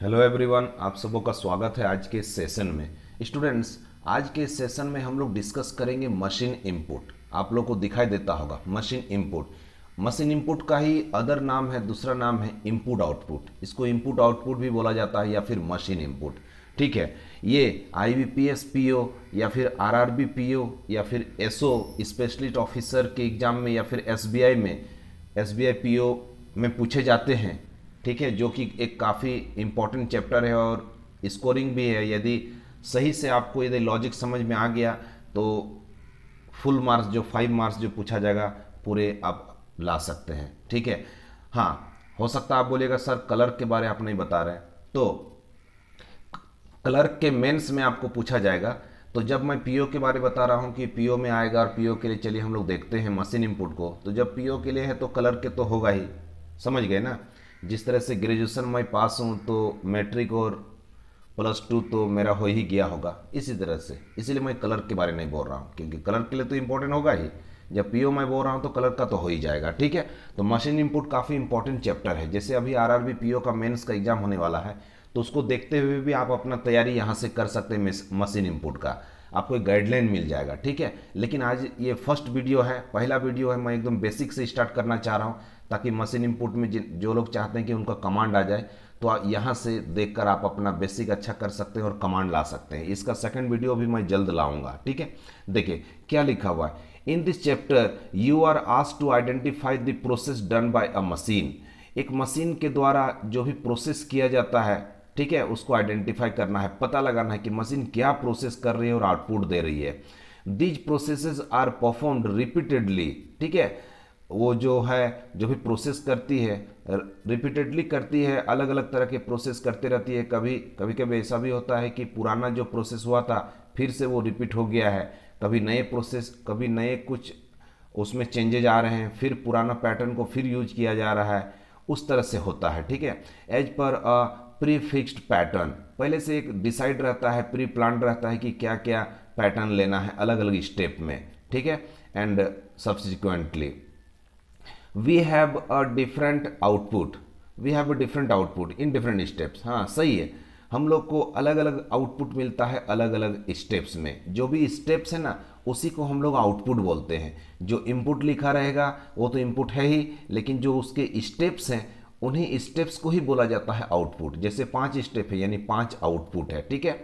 Hello everyone आप सबों का स्वागत है आज के सेशन में स्टूडेंट्स आज के सेशन में हम लोग डिस्कस करेंगे मशीन इनपुट आप लोग को दिखाई देता होगा मशीन इनपुट मशीन इनपुट का ही अदर नाम है दूसरा नाम है इनपुट आउटपुट इसको इनपुट आउटपुट भी बोला जाता है या फिर मशीन इनपुट ठीक है ये I B P S P O या फिर R R B P O या फिर एस ओ स्पेशलिस्ट ऑफिसर के एग्जाम में या फिर एस बी आई में S B I P O में पूछे जाते हैं ठीक है जो कि एक काफ़ी इम्पोर्टेंट चैप्टर है और स्कोरिंग भी है यदि सही से आपको यदि लॉजिक समझ में आ गया तो फुल मार्क्स जो फाइव मार्क्स जो पूछा जाएगा पूरे आप ला सकते हैं ठीक है हाँ हो सकता है आप बोलेगा सर कलर के बारे आप नहीं बता रहे तो कलर के मेंस में आपको पूछा जाएगा तो जब मैं पीओ के बारे बता रहा हूँ कि पीओ में आएगा और पीओ के लिए चलिए हम लोग देखते हैं मशीन इनपुट को तो जब पीओ के लिए है तो कलर के तो होगा ही समझ गए ना जिस तरह से ग्रेजुएशन में पास हूँ तो मैट्रिक और प्लस टू तो मेरा हो ही गया होगा इसी तरह से इसीलिए मैं कलर के बारे में नहीं बोल रहा हूँ क्योंकि कलर के लिए तो इम्पोर्टेंट होगा ही जब पीओ मैं बोल रहा हूँ तो कलर का तो हो ही जाएगा ठीक है तो मशीन इनपुट काफ़ी इंपॉर्टेंट चैप्टर है जैसे अभी आर पीओ का मेन्स का एग्जाम होने वाला है तो उसको देखते हुए भी आप अपना तैयारी यहाँ से कर सकते हैं मशीन इनपुट का आपको एक गाइडलाइन मिल जाएगा ठीक है लेकिन आज ये फर्स्ट वीडियो है पहला वीडियो है मैं एकदम बेसिक से स्टार्ट करना चाह रहा हूँ ताकि मशीन इनपुट में जो लोग चाहते हैं कि उनका कमांड आ जाए तो यहाँ से देखकर आप अपना बेसिक अच्छा कर सकते हैं और कमांड ला सकते हैं इसका सेकंड वीडियो भी मैं जल्द लाऊंगा ठीक है देखिए क्या लिखा हुआ है in this chapter you are asked to identify the process done by a machine एक मशीन के द्वारा जो भी प्रोसेस किया जाता है ठीक है उसको आइडेंटिफाई करना है पता लगाना है कि मशीन क्या प्रोसेस कर रही है और आउटपुट दे रही है these process are performed repeatedly ठीक है वो जो है जो भी प्रोसेस करती है रिपीटेडली करती है अलग अलग तरह के प्रोसेस करते रहती है कभी कभी कभी ऐसा भी होता है कि पुराना जो प्रोसेस हुआ था फिर से वो रिपीट हो गया है कभी नए प्रोसेस कभी नए कुछ उसमें चेंजेज आ रहे हैं फिर पुराना पैटर्न को फिर यूज किया जा रहा है उस तरह से होता है ठीक है एज पर अ प्री फिक्स्ड पैटर्न पहले से एक डिसाइड रहता है प्री प्लान रहता है कि क्या क्या पैटर्न लेना है अलग अलग स्टेप में ठीक है and subsequently we have a different output we have a different output in different steps हाँ सही है हम लोग को अलग अलग आउटपुट मिलता है अलग अलग स्टेप्स में जो भी स्टेप्स है ना उसी को हम लोग आउटपुट बोलते हैं जो इनपुट लिखा रहेगा वो तो इनपुट है ही लेकिन जो उसके स्टेप्स हैं उन्हीं स्टेप्स को ही बोला जाता है आउटपुट जैसे पांच स्टेप है यानी पांच आउटपुट है ठीक है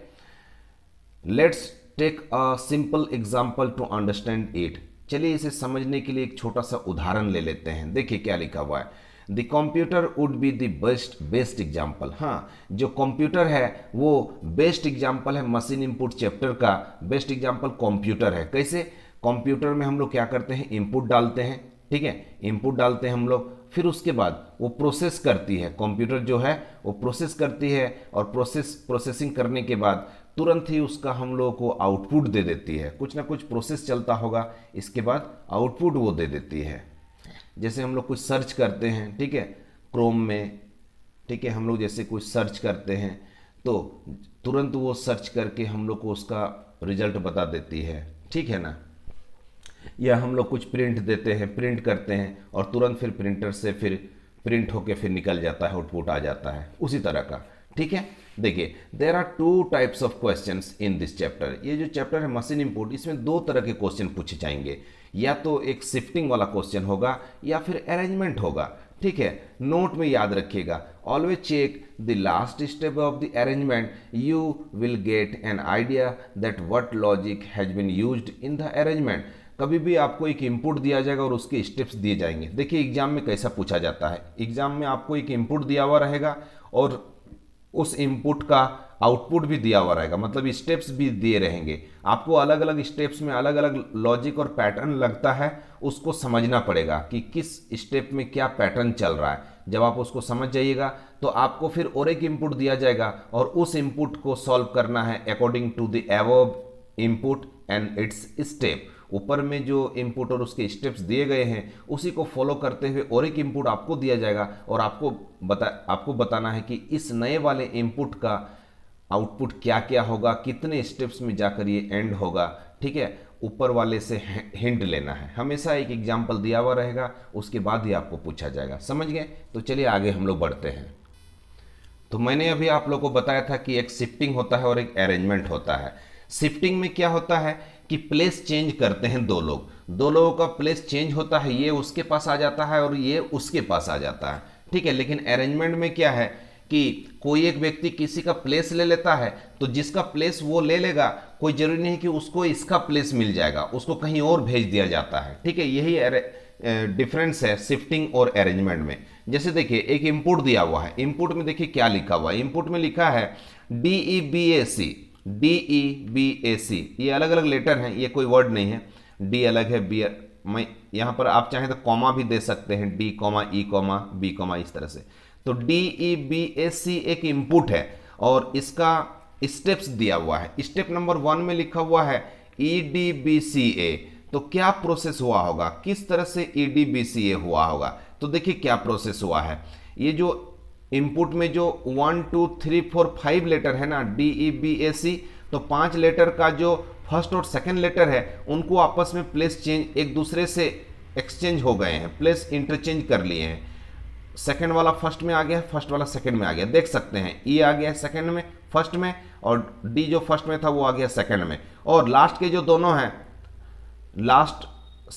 let's take a simple example to understand it चलिए इसे समझने के लिए एक छोटा सा उदाहरण ले लेते हैं देखिए क्या लिखा हुआ है the computer would be the best best example हाँ जो कंप्यूटर है वो बेस्ट एग्जाम्पल है मशीन इनपुट चैप्टर का बेस्ट एग्जाम्पल कंप्यूटर है कैसे कंप्यूटर में हम लोग क्या करते हैं इनपुट डालते हैं ठीक है इनपुट डालते हैं हम लोग फिर उसके बाद वो प्रोसेस करती है कंप्यूटर जो है वो प्रोसेस करती है और प्रोसेस प्रोसेसिंग करने के बाद तुरंत ही उसका हम लोगों को आउटपुट दे देती है कुछ ना कुछ प्रोसेस चलता होगा इसके बाद आउटपुट वो दे देती है जैसे हम लोग कुछ सर्च करते हैं ठीक है क्रोम में ठीक है हम लोग जैसे कुछ सर्च करते हैं तो तुरंत वो सर्च करके हम लोग को उसका रिजल्ट बता देती है ठीक है ना या हम लोग कुछ प्रिंट देते हैं प्रिंट करते हैं और तुरंत फिर प्रिंटर से फिर प्रिंट होके फिर निकल जाता है आउटपुट आ जाता है उसी तरह का ठीक है देखिए there are two types of question in this chapter ये जो चैप्टर है मशीन इम्पोर्ट इसमें दो तरह के क्वेश्चन पूछे जाएंगे या तो एक शिफ्टिंग वाला क्वेश्चन होगा या फिर अरेंजमेंट होगा ठीक है नोट में याद रखिएगा always check the last step of the arrangement you will get an idea that what logic has been used in the arrangement कभी भी आपको एक इनपुट दिया जाएगा और उसके स्टेप्स दिए जाएंगे देखिए एग्जाम में कैसा पूछा जाता है एग्जाम में आपको एक इनपुट दिया हुआ रहेगा और उस इनपुट का आउटपुट भी दिया हुआ रहेगा मतलब स्टेप्स भी दिए रहेंगे आपको अलग अलग स्टेप्स में अलग अलग लॉजिक और पैटर्न लगता है उसको समझना पड़ेगा कि किस स्टेप में क्या पैटर्न चल रहा है जब आप उसको समझ जाइएगा तो आपको फिर और एक इनपुट दिया जाएगा और उस इनपुट को सॉल्व करना है according to the above input and its step ऊपर में जो इनपुट और उसके स्टेप्स दिए गए हैं उसी को फॉलो करते हुए और एक इनपुट आपको दिया जाएगा और आपको बता आपको बताना है कि इस नए वाले इनपुट का आउटपुट क्या क्या होगा कितने स्टेप्स में जाकर ये एंड होगा ठीक है ऊपर वाले से हिंट लेना है हमेशा एक एग्जाम्पल दिया हुआ रहेगा उसके बाद ही आपको पूछा जाएगा समझ गए तो चलिए आगे हम लोग बढ़ते हैं तो मैंने अभी आप लोग को बताया था कि एक शिफ्टिंग होता है और एक अरेंजमेंट होता है शिफ्टिंग में क्या होता है कि प्लेस चेंज करते हैं दो लोग दो लोगों का प्लेस चेंज होता है ये उसके पास आ जाता है और ये उसके पास आ जाता है ठीक है लेकिन अरेंजमेंट में क्या है कि कोई एक व्यक्ति किसी का प्लेस ले लेता है तो जिसका प्लेस वो ले लेगा कोई जरूरी नहीं कि उसको इसका प्लेस मिल जाएगा उसको कहीं और भेज दिया जाता है ठीक है यही डिफरेंस है शिफ्टिंग और अरेंजमेंट में जैसे देखिए एक इनपुट दिया हुआ है इनपुट में देखिए क्या लिखा हुआ है इनपुट में लिखा है D E B A C D E B A C ये अलग अलग लेटर हैं ये कोई वर्ड नहीं है डी अलग है बी मैं यहाँ पर आप चाहें तो कॉमा भी दे सकते हैं D comma E comma B comma इस तरह से तो डी ई बी ए सी एक इनपुट है और इसका स्टेप्स दिया हुआ है स्टेप नंबर वन में लिखा हुआ है ई डी बी सी ए तो क्या प्रोसेस हुआ होगा किस तरह से ई डी बी सी ए हुआ होगा तो देखिए क्या प्रोसेस हुआ है ये जो इनपुट में जो one two three four five letter है ना डी ई बी ए सी तो पांच लेटर का जो फर्स्ट और सेकंड लेटर है उनको आपस में प्लेस चेंज एक दूसरे से एक्सचेंज हो गए हैं प्लेस इंटरचेंज कर लिए हैं सेकंड वाला फर्स्ट में आ गया फर्स्ट वाला सेकंड में आ गया देख सकते हैं ई e आ गया सेकंड में फर्स्ट में और डी जो फर्स्ट में था वो आ गया सेकंड में और लास्ट के जो दोनों हैं लास्ट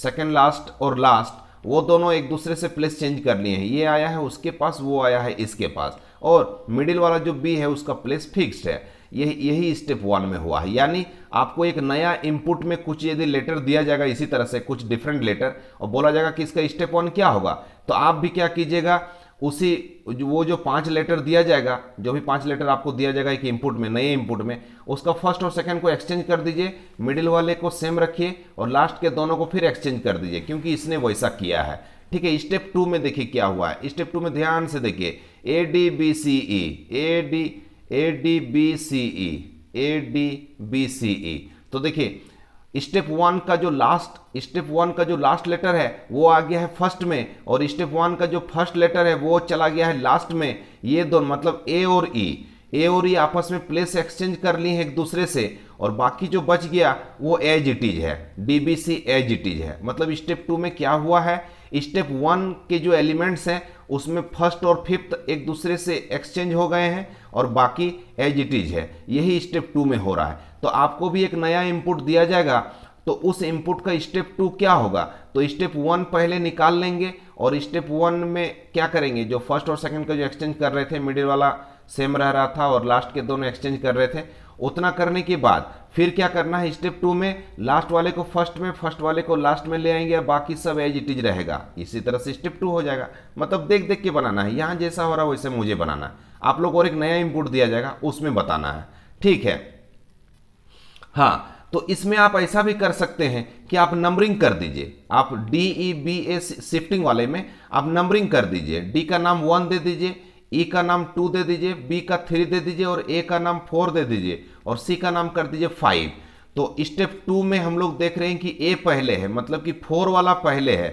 सेकंड लास्ट और लास्ट वो दोनों एक दूसरे से प्लेस चेंज कर लिए हैं ये आया है उसके पास वो आया है इसके पास और मिडिल वाला जो बी है उसका प्लेस फिक्स्ड है यही यही स्टेप वन में हुआ है यानी आपको एक नया इनपुट में कुछ यदि लेटर दिया जाएगा इसी तरह से कुछ डिफरेंट लेटर और बोला जाएगा कि इसका स्टेप वन क्या होगा तो आप भी क्या कीजिएगा उसी वो जो पांच लेटर दिया जाएगा जो भी पांच लेटर आपको दिया जाएगा एक इनपुट में नए इनपुट में उसका फर्स्ट और सेकंड को एक्सचेंज कर दीजिए मिडिल वाले को सेम रखिए और लास्ट के दोनों को फिर एक्सचेंज कर दीजिए क्योंकि इसने वैसा किया है ठीक है स्टेप टू में देखिए क्या हुआ है स्टेप टू में ध्यान से देखिए A D B C E A D A D B C E A D B C E तो देखिए स्टेप वन का जो लास्ट स्टेप वन का जो लास्ट लेटर है वो आ गया है फर्स्ट में और स्टेप वन का जो फर्स्ट लेटर है वो चला गया है लास्ट में ये दोनों मतलब ए और ई e. ए और ई e आपस में प्लेस एक्सचेंज कर ली है एक दूसरे से और बाकी जो बच गया वो एज इट इज है सी एज इट इज है मतलब स्टेप टू में क्या हुआ है स्टेप वन के जो एलिमेंट्स हैं उसमें फर्स्ट और फिफ्थ एक दूसरे से एक्सचेंज हो गए हैं और बाकी एज इट इज है यही स्टेप टू में हो रहा है तो आपको भी एक नया इनपुट दिया जाएगा तो उस इनपुट का स्टेप टू क्या होगा तो स्टेप वन पहले निकाल लेंगे और स्टेप वन में क्या करेंगे जो फर्स्ट और सेकंड का जो एक्सचेंज कर रहे थे मिडिल वाला सेम रह रहा था और लास्ट के दोनों एक्सचेंज कर रहे थे उतना करने के बाद फिर क्या करना है स्टेप टू में लास्ट वाले को फर्स्ट में फर्स्ट वाले को लास्ट में ले आएंगे बाकी सब एज इट इज रहेगा इसी तरह से स्टेप टू हो जाएगा मतलब देख देख के बनाना है यहाँ जैसा हो रहा है वैसे मुझे बनाना है आप लोग और एक नया इनपुट दिया जाएगा उसमें बताना है ठीक है हाँ तो इसमें आप ऐसा भी कर सकते हैं कि आप नंबरिंग कर दीजिए आप D E B A shifting वाले में आप नंबरिंग कर दीजिए डी का नाम वन दे दीजिए ई e का नाम टू दे दीजिए बी का थ्री दे दीजिए और ए का नाम फोर दे दीजिए और सी का नाम कर दीजिए फाइव तो स्टेप टू में हम लोग देख रहे हैं कि ए पहले है मतलब कि फोर वाला पहले है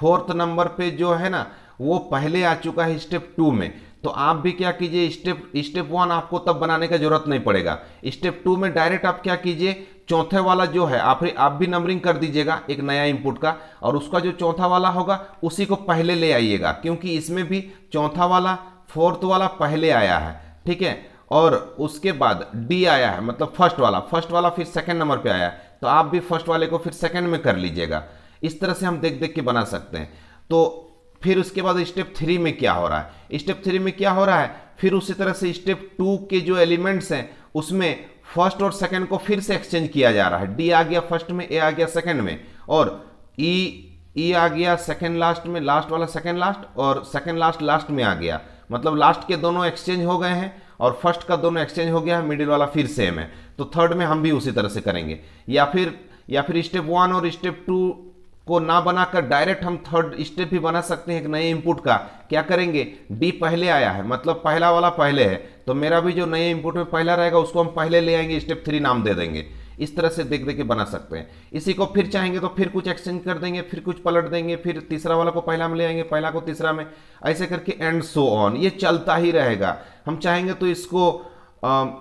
फोर्थ नंबर पे जो है ना वो पहले आ चुका है स्टेप टू में तो आप भी क्या कीजिए स्टेप स्टेप वन आपको तब बनाने का जरूरत नहीं पड़ेगा स्टेप टू में डायरेक्ट आप क्या कीजिए चौथे वाला जो है आप आप भी नंबरिंग कर दीजिएगा एक नया इनपुट का और उसका जो चौथा वाला होगा उसी को पहले ले आइएगा क्योंकि इसमें भी चौथा वाला फोर्थ वाला पहले आया है ठीक है और उसके बाद डी आया है मतलब फर्स्ट वाला फर्स्ट वाला फिर सेकंड नंबर पे आया है तो आप भी फर्स्ट वाले को फिर सेकंड में कर लीजिएगा इस तरह से हम देख देख के बना सकते हैं तो फिर उसके बाद स्टेप थ्री में क्या हो रहा है स्टेप थ्री में क्या हो रहा है फिर उसी तरह से स्टेप टू के जो एलिमेंट्स हैं उसमें फर्स्ट और सेकंड को फिर से एक्सचेंज किया जा रहा है डी आ गया फर्स्ट में ए आ गया सेकंड में और ई e, ई e आ गया सेकंड लास्ट में लास्ट वाला सेकंड लास्ट और सेकंड लास्ट लास्ट में आ गया मतलब लास्ट के दोनों एक्सचेंज हो गए हैं और फर्स्ट का दोनों एक्सचेंज हो गया है मिडिल वाला फिर सेम है तो थर्ड में हम भी उसी तरह से करेंगे या फिर या फिर स्टेप वन और स्टेप टू को ना बनाकर डायरेक्ट हम थर्ड स्टेप भी बना सकते हैं एक नए इनपुट का क्या करेंगे डी पहले आया है मतलब पहला वाला पहले है तो मेरा भी जो नए इनपुट में पहला रहेगा उसको हम पहले ले आएंगे स्टेप थ्री नाम दे देंगे इस तरह से देख देख के बना सकते हैं इसी को फिर चाहेंगे तो फिर कुछ एक्सचेंज कर देंगे फिर कुछ पलट देंगे फिर तीसरा वाला को पहला में ले आएंगे पहला को तीसरा में ऐसे करके एंड सो ऑन ये चलता ही रहेगा हम चाहेंगे तो इसको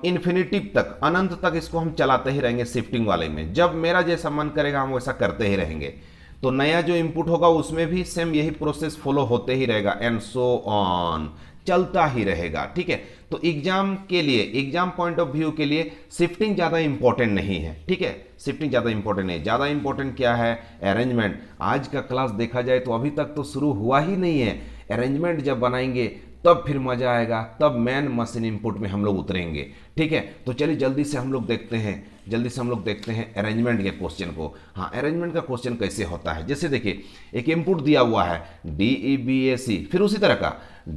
इन्फिनिटिव तक अनंत तक इसको हम चलाते ही रहेंगे शिफ्टिंग वाले में जब मेरा जैसा मन करेगा हम वैसा करते ही रहेंगे तो नया जो इनपुट होगा उसमें भी सेम यही प्रोसेस फॉलो होते ही रहेगा एंड सो ऑन चलता ही रहेगा ठीक है तो एग्जाम के लिए एग्जाम पॉइंट ऑफ व्यू के लिए शिफ्टिंग ज़्यादा इंपॉर्टेंट नहीं है ठीक है शिफ्टिंग ज़्यादा इंपॉर्टेंट नहीं ज़्यादा इंपॉर्टेंट क्या है अरेंजमेंट आज का क्लास देखा जाए तो अभी तक तो शुरू हुआ ही नहीं है अरेंजमेंट जब बनाएंगे तब फिर मजा आएगा तब मैन मशीन इनपुट में हम लोग उतरेंगे ठीक है तो चलिए जल्दी से हम लोग देखते हैं जल्दी से हम लोग देखते हैं अरेंजमेंट के क्वेश्चन को हाँ अरेंजमेंट का क्वेश्चन कैसे होता है जैसे देखिए एक इनपुट दिया हुआ है डी ई बी ए सी फिर उसी तरह का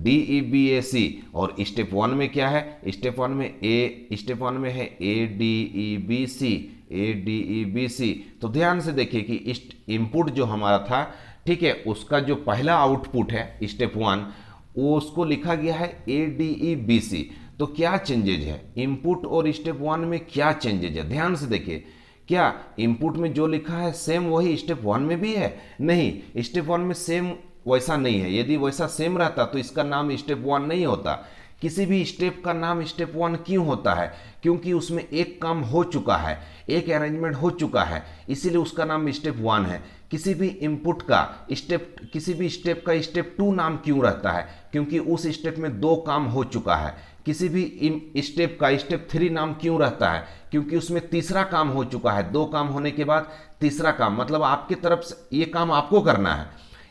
डी ई बी ए सी और स्टेप वन में क्या है स्टेप वन में ए स्टेप वन में है A D E B C A D E B C तो ध्यान से देखिए कि इनपुट जो हमारा था ठीक है उसका जो पहला आउटपुट है स्टेप वन उसको लिखा गया है A D E B C तो क्या चेंजेज है इनपुट और स्टेप वन में क्या चेंजेज है ध्यान से देखिए क्या इनपुट में जो लिखा है सेम वही स्टेप वन में भी है नहीं स्टेप वन में सेम वैसा नहीं है यदि वैसा सेम रहता तो इसका नाम स्टेप वन नहीं होता किसी भी स्टेप का नाम स्टेप वन क्यों होता है क्योंकि उसमें एक काम हो चुका है एक अरेंजमेंट हो चुका है इसीलिए उसका नाम स्टेप वन है किसी भी इनपुट का स्टेप किसी भी स्टेप का स्टेप टू नाम क्यों रहता है क्योंकि उस स्टेप में दो काम हो चुका है किसी भी स्टेप का स्टेप थ्री नाम क्यों रहता है क्योंकि उसमें तीसरा काम हो चुका है दो काम होने के बाद तीसरा काम मतलब आपकी तरफ से ये काम आपको करना है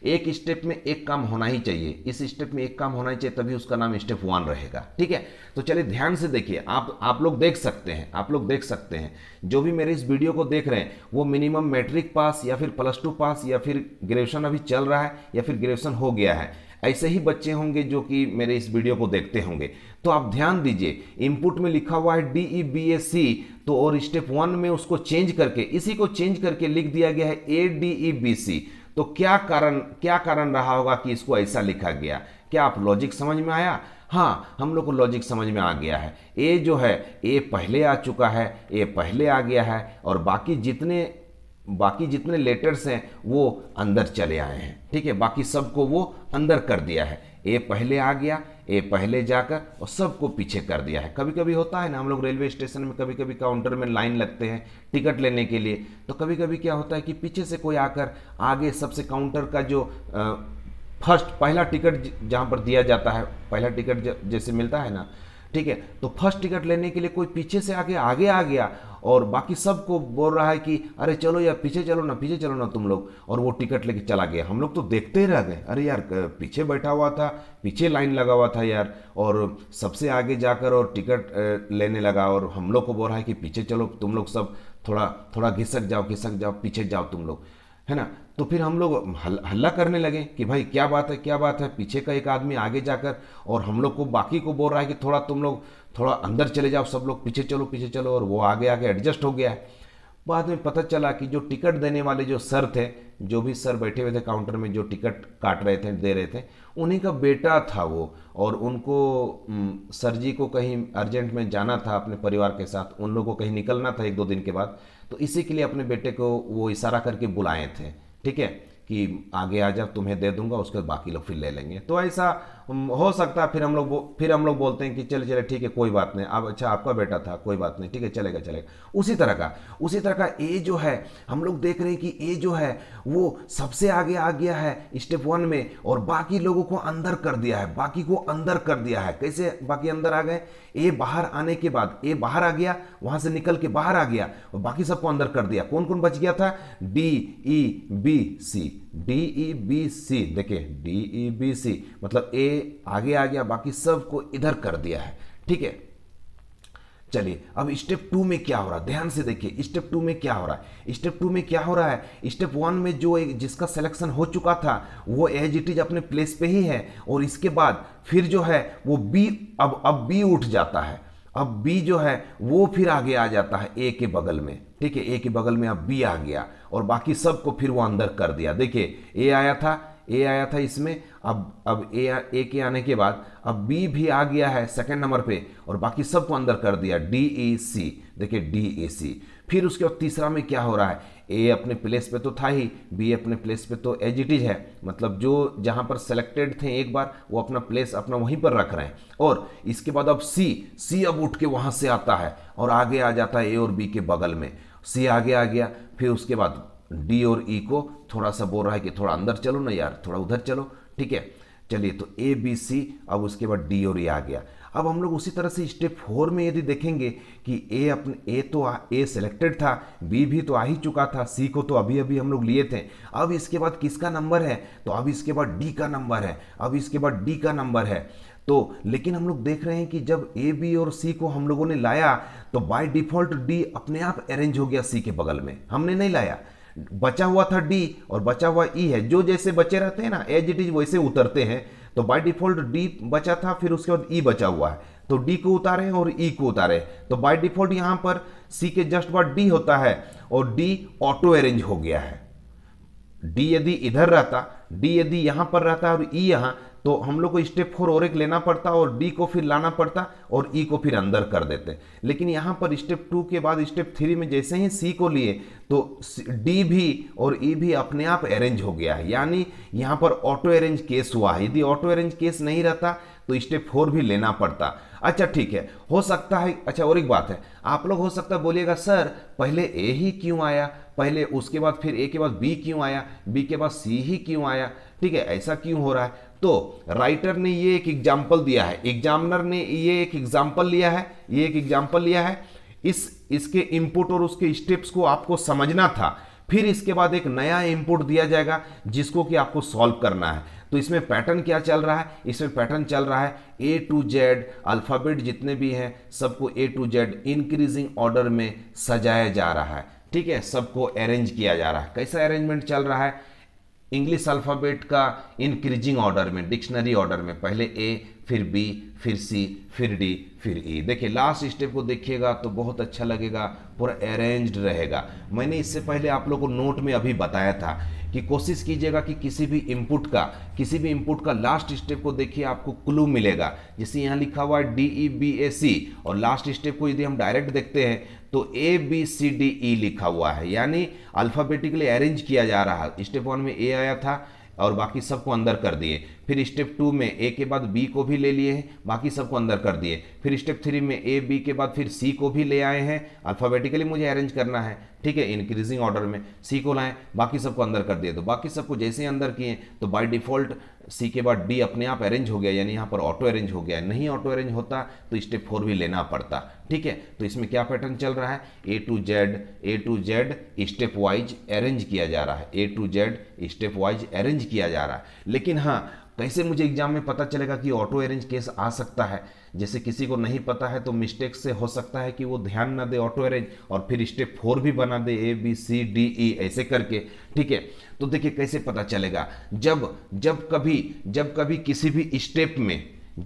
एक स्टेप में एक काम होना ही चाहिए इस स्टेप में एक काम होना ही चाहिए तभी उसका नाम स्टेप वन रहेगा ठीक है तो चलिए ध्यान से देखिए आप आप लोग देख सकते हैं आप लोग देख सकते हैं जो भी मेरे इस वीडियो को देख रहे हैं वो मिनिमम मैट्रिक पास या फिर प्लस टू पास या फिर ग्रेजुएशन अभी चल रहा है या फिर ग्रेजुएशन हो गया है ऐसे ही बच्चे होंगे जो कि मेरे इस वीडियो को देखते होंगे तो आप ध्यान दीजिए इनपुट में लिखा हुआ है डी ई बी ए सी तो और स्टेप वन में उसको चेंज करके इसी को चेंज करके लिख दिया गया है A D E B C तो क्या कारण क्या कारण रहा होगा कि इसको ऐसा लिखा गया क्या आप लॉजिक समझ में आया हाँ हम लोग को लॉजिक समझ में आ गया है ए जो है ए पहले आ चुका है ए पहले आ गया है और बाकी जितने बाकी जितने लेटर्स हैं वो अंदर चले आए हैं ठीक है बाकी सबको वो अंदर कर दिया है ए पहले आ गया ये पहले जाकर और सबको पीछे कर दिया है कभी कभी होता है ना हम लोग रेलवे स्टेशन में कभी कभी काउंटर में लाइन लगते हैं टिकट लेने के लिए तो कभी कभी क्या होता है कि पीछे से कोई आकर आगे सबसे काउंटर का जो फर्स्ट पहला टिकट जहाँ पर दिया जाता है पहला टिकट जैसे मिलता है ना ठीक है तो फर्स्ट टिकट लेने के लिए कोई पीछे से आके आगे आ गया और बाकी सब को बोल रहा है कि अरे चलो यार पीछे चलो ना पीछे चलो ना तुम लोग और वो टिकट लेके चला गया हम लोग तो देखते ही रह गए अरे यार पीछे बैठा हुआ था पीछे लाइन लगा हुआ था यार और सबसे आगे जाकर और टिकट लेने लगा और हम लोग को बोल रहा है कि पीछे चलो तुम लोग सब थोड़ा थोड़ा घिसक जाओ घिसक जाओ पीछे जाओ तुम लोग है ना तो फिर हम लोग हल, हल्ला करने लगे कि भाई क्या बात है क्या बात है पीछे का एक आदमी आगे जाकर और हम लोग को बाकी को बोल रहा है कि थोड़ा तुम लोग थोड़ा अंदर चले जाओ सब लोग पीछे चलो पीछे चलो और वो आगे आगे एडजस्ट हो गया है बाद में पता चला कि जो टिकट देने वाले जो सर थे जो भी सर बैठे हुए थे काउंटर में जो टिकट काट रहे थे दे रहे थे उन्हीं का बेटा था वो और उनको सर जी को कहीं अर्जेंट में जाना था अपने परिवार के साथ उन लोगों को कहीं निकलना था एक दो दिन के बाद तो इसी के लिए अपने बेटे को वो इशारा करके बुलाए थे ठीक है कि आगे आ जाओ तुम्हें दे दूंगा उसके बाद बाकी लोग फिर ले लेंगे तो ऐसा हो सकता है फिर हम लोग फिर हम लोग बोलते हैं कि चले चले ठीक है कोई बात नहीं अब अच्छा आपका बेटा था कोई बात नहीं ठीक है चलेगा चलेगा उसी तरह का उसी तरह का ए जो है हम लोग देख रहे हैं कि ए जो है वो सबसे आगे आ गया है स्टेप वन में और बाकी लोगों को अंदर कर दिया है बाकी को अंदर कर दिया है कैसे बाकी अंदर आ गए ए बाहर आने के बाद ए बाहर आ गया वहां से निकल के बाहर आ गया और बाकी सबको अंदर कर दिया कौन कौन बच गया था D E B C D E B C देखिए डी ई बी सी मतलब ए आगे आ गया बाकी सब को इधर कर दिया है ठीक है चलिए अब स्टेप टू में क्या हो रहा है ध्यान से देखिए स्टेप टू में क्या हो रहा है स्टेप टू में क्या हो रहा है स्टेप वन में जो एक जिसका सिलेक्शन हो चुका था वो एज इट इज अपने प्लेस पे ही है और इसके बाद फिर जो है वो बी अब अब बी उठ जाता है अब बी जो है वो फिर आगे आ जाता है ए के बगल में ठीक है ए के बगल में अब बी आ गया और बाकी सब को फिर वो अंदर कर दिया देखिए ए आया था ए आया था इसमें अब अब ए ए के आने के बाद अब बी भी आ गया है सेकंड नंबर पे और बाकी सबको अंदर कर दिया डी ए सी देखिए डी ए सी फिर उसके बाद तीसरा में क्या हो रहा है ए अपने प्लेस पे तो था ही बी अपने प्लेस पे तो एज इट इज है मतलब जो जहाँ पर सेलेक्टेड थे एक बार वो अपना प्लेस अपना वहीं पर रख रहे हैं और इसके बाद अब सी सी अब उठ के वहाँ से आता है और आगे आ जाता है ए और बी के बगल में सी आगे आ गया फिर उसके बाद डी और ई e को थोड़ा सा बोल रहा है कि थोड़ा अंदर चलो ना यार थोड़ा उधर चलो ठीक है चलिए तो ए बी सी अब उसके बाद डी और ई e आ गया अब हम लोग उसी तरह से स्टेप फोर में यदि देखेंगे कि ए अपने ए तो आ, ए सेलेक्टेड था बी भी तो आ ही चुका था सी को तो अभी अभी हम लोग लिए थे अब इसके बाद किसका नंबर है तो अब इसके बाद डी का नंबर है अब इसके बाद डी का नंबर है तो लेकिन हम लोग देख रहे हैं कि जब ए बी और सी को हम लोगों ने लाया तो बाय डिफॉल्ट डी अपने आप अरेंज हो गया सी के बगल में हमने नहीं लाया बचा हुआ था डी और बचा हुआ ई e है जो जैसे बचे रहते हैं ना एज इट इज वैसे उतरते हैं तो बाय डिफॉल्ट डी बचा था फिर उसके बाद ई e बचा हुआ है तो डी को उतारे और ई e को उतारे तो बाय डिफॉल्ट यहां पर सी के जस्ट बाद डी होता है और डी ऑटो अरेंज हो गया है डी यदि इधर रहता डी यदि यहां पर रहता और ई e यहां तो हम लोग को स्टेप फोर और एक लेना पड़ता और डी को फिर लाना पड़ता और ई e को फिर अंदर कर देते लेकिन यहाँ पर स्टेप टू के बाद स्टेप थ्री में जैसे ही सी को लिए तो डी भी और ई e भी अपने आप अरेंज हो गया है यानी यहाँ पर ऑटो अरेंज केस हुआ है यदि ऑटो अरेंज केस नहीं रहता तो स्टेप फोर भी लेना पड़ता अच्छा ठीक है हो सकता है अच्छा और एक बात है आप लोग हो सकता है बोलिएगा सर पहले ए ही क्यों आया पहले उसके बाद फिर ए के बाद बी क्यों आया बी के बाद सी ही क्यों आया ठीक है ऐसा क्यों हो रहा है तो राइटर ने ये एक एग्जाम्पल दिया है एग्जामिनर ने ये एक एग्जाम्पल लिया है ये एक एग्जाम्पल लिया है इस इसके इनपुट और उसके स्टेप्स को आपको समझना था फिर इसके बाद एक नया इनपुट दिया जाएगा जिसको कि आपको सॉल्व करना है तो इसमें पैटर्न क्या चल रहा है इसमें पैटर्न चल रहा है ए टू जेड अल्फ़ाबेट जितने भी हैं सबको A to Z increasing order में सजाया जा रहा है ठीक है सबको अरेंज किया जा रहा है कैसा अरेंजमेंट चल रहा है इंग्लिश अल्फ़ाबेट का इंक्रीजिंग ऑर्डर में डिक्शनरी ऑर्डर में पहले ए फिर बी फिर सी फिर डी फिर ई e. देखिए लास्ट स्टेप को देखिएगा तो बहुत अच्छा लगेगा पूरा अरेंज्ड रहेगा मैंने इससे पहले आप लोग को नोट में अभी बताया था कि कोशिश कीजिएगा कि किसी भी इनपुट का किसी भी इनपुट का लास्ट स्टेप को देखिए आपको क्लू मिलेगा जैसे यहाँ लिखा हुआ है डी ई बी ए सी और लास्ट स्टेप को यदि हम डायरेक्ट देखते हैं तो ए बी सी डी ई लिखा हुआ है यानी अल्फ़ाबेटिकली अरेंज किया जा रहा है स्टेप वन में ए आया था और बाकी सबको अंदर कर दिए फिर स्टेप टू में ए के बाद बी को भी ले लिए हैं बाकी सबको अंदर कर दिए फिर स्टेप थ्री में ए बी के बाद फिर सी को भी ले आए हैं अल्फ़ाबेटिकली मुझे अरेंज करना है ठीक है इंक्रीजिंग ऑर्डर में सी को लाएं बाकी सबको अंदर कर दिए तो बाकी सबको जैसे ही अंदर किए तो बाय डिफ़ॉल्ट सी के बाद डी अपने आप अरेंज हो गया यानी यहाँ पर ऑटो अरेंज हो गया नहीं ऑटो अरेंज होता तो स्टेप फोर भी लेना पड़ता ठीक है तो इसमें क्या पैटर्न चल रहा है A to Z A to Z step stepwise arrange किया जा रहा है A to Z step stepwise arrange किया जा रहा है लेकिन हाँ कैसे तो मुझे एग्जाम में पता चलेगा कि ऑटो अरेंज केस आ सकता है जैसे किसी को नहीं पता है तो मिस्टेक से हो सकता है कि वो ध्यान ना दे ऑटो अरेंज और फिर स्टेप फोर भी बना दे ए बी सी डी ई ऐसे करके ठीक है तो देखिए कैसे पता चलेगा जब जब कभी जब कभी किसी भी स्टेप में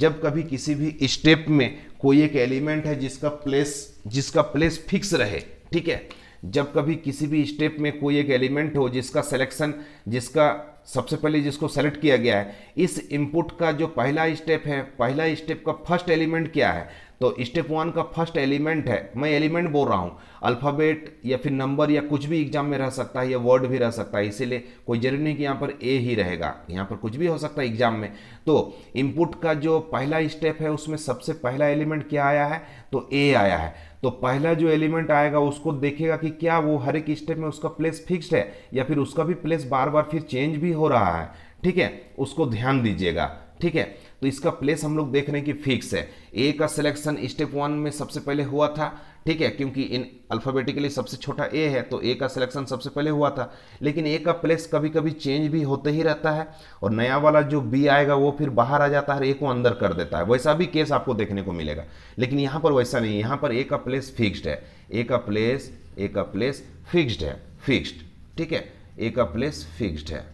जब कभी किसी भी स्टेप में कोई एक एलिमेंट है जिसका प्लेस जिसका प्लेस फिक्स रहे ठीक है जब कभी किसी भी स्टेप में कोई एक एलिमेंट हो जिसका सिलेक्शन जिसका सबसे पहले जिसको सेलेक्ट किया गया है इस इनपुट का जो पहला स्टेप है पहला स्टेप का फर्स्ट एलिमेंट क्या है तो स्टेप वन का फर्स्ट एलिमेंट है मैं एलिमेंट बोल रहा हूँ अल्फ़ाबेट या फिर नंबर या कुछ भी एग्जाम में रह सकता है या वर्ड भी रह सकता है इसीलिए कोई जरूरी नहीं कि यहाँ पर ए ही रहेगा यहाँ पर कुछ भी हो सकता है एग्जाम में तो इनपुट का जो पहला स्टेप है उसमें सबसे पहला एलिमेंट क्या आया है तो ए आया है तो पहला जो एलिमेंट आएगा उसको देखेगा कि क्या वो हर एक स्टेप में उसका प्लेस फिक्स्ड है या फिर उसका भी प्लेस बार बार फिर चेंज भी हो रहा है ठीक है उसको ध्यान दीजिएगा ठीक है तो इसका प्लेस हम लोग देख रहे हैं कि फिक्स है ए का सिलेक्शन स्टेप वन में सबसे पहले हुआ था ठीक है क्योंकि इन अल्फ़ाबेटिकली सबसे छोटा ए है तो ए का सिलेक्शन सबसे पहले हुआ था लेकिन ए का प्लेस कभी कभी चेंज भी होते ही रहता है और नया वाला जो बी आएगा वो फिर बाहर आ जाता है ए को अंदर कर देता है वैसा भी केस आपको देखने को मिलेगा लेकिन यहाँ पर वैसा नहीं यहाँ पर ए का प्लेस फिक्स्ड है ए का प्लेस ए का प्लेस फिक्स्ड है फिक्स्ड ठीक है ए का प्लेस फिक्स्ड है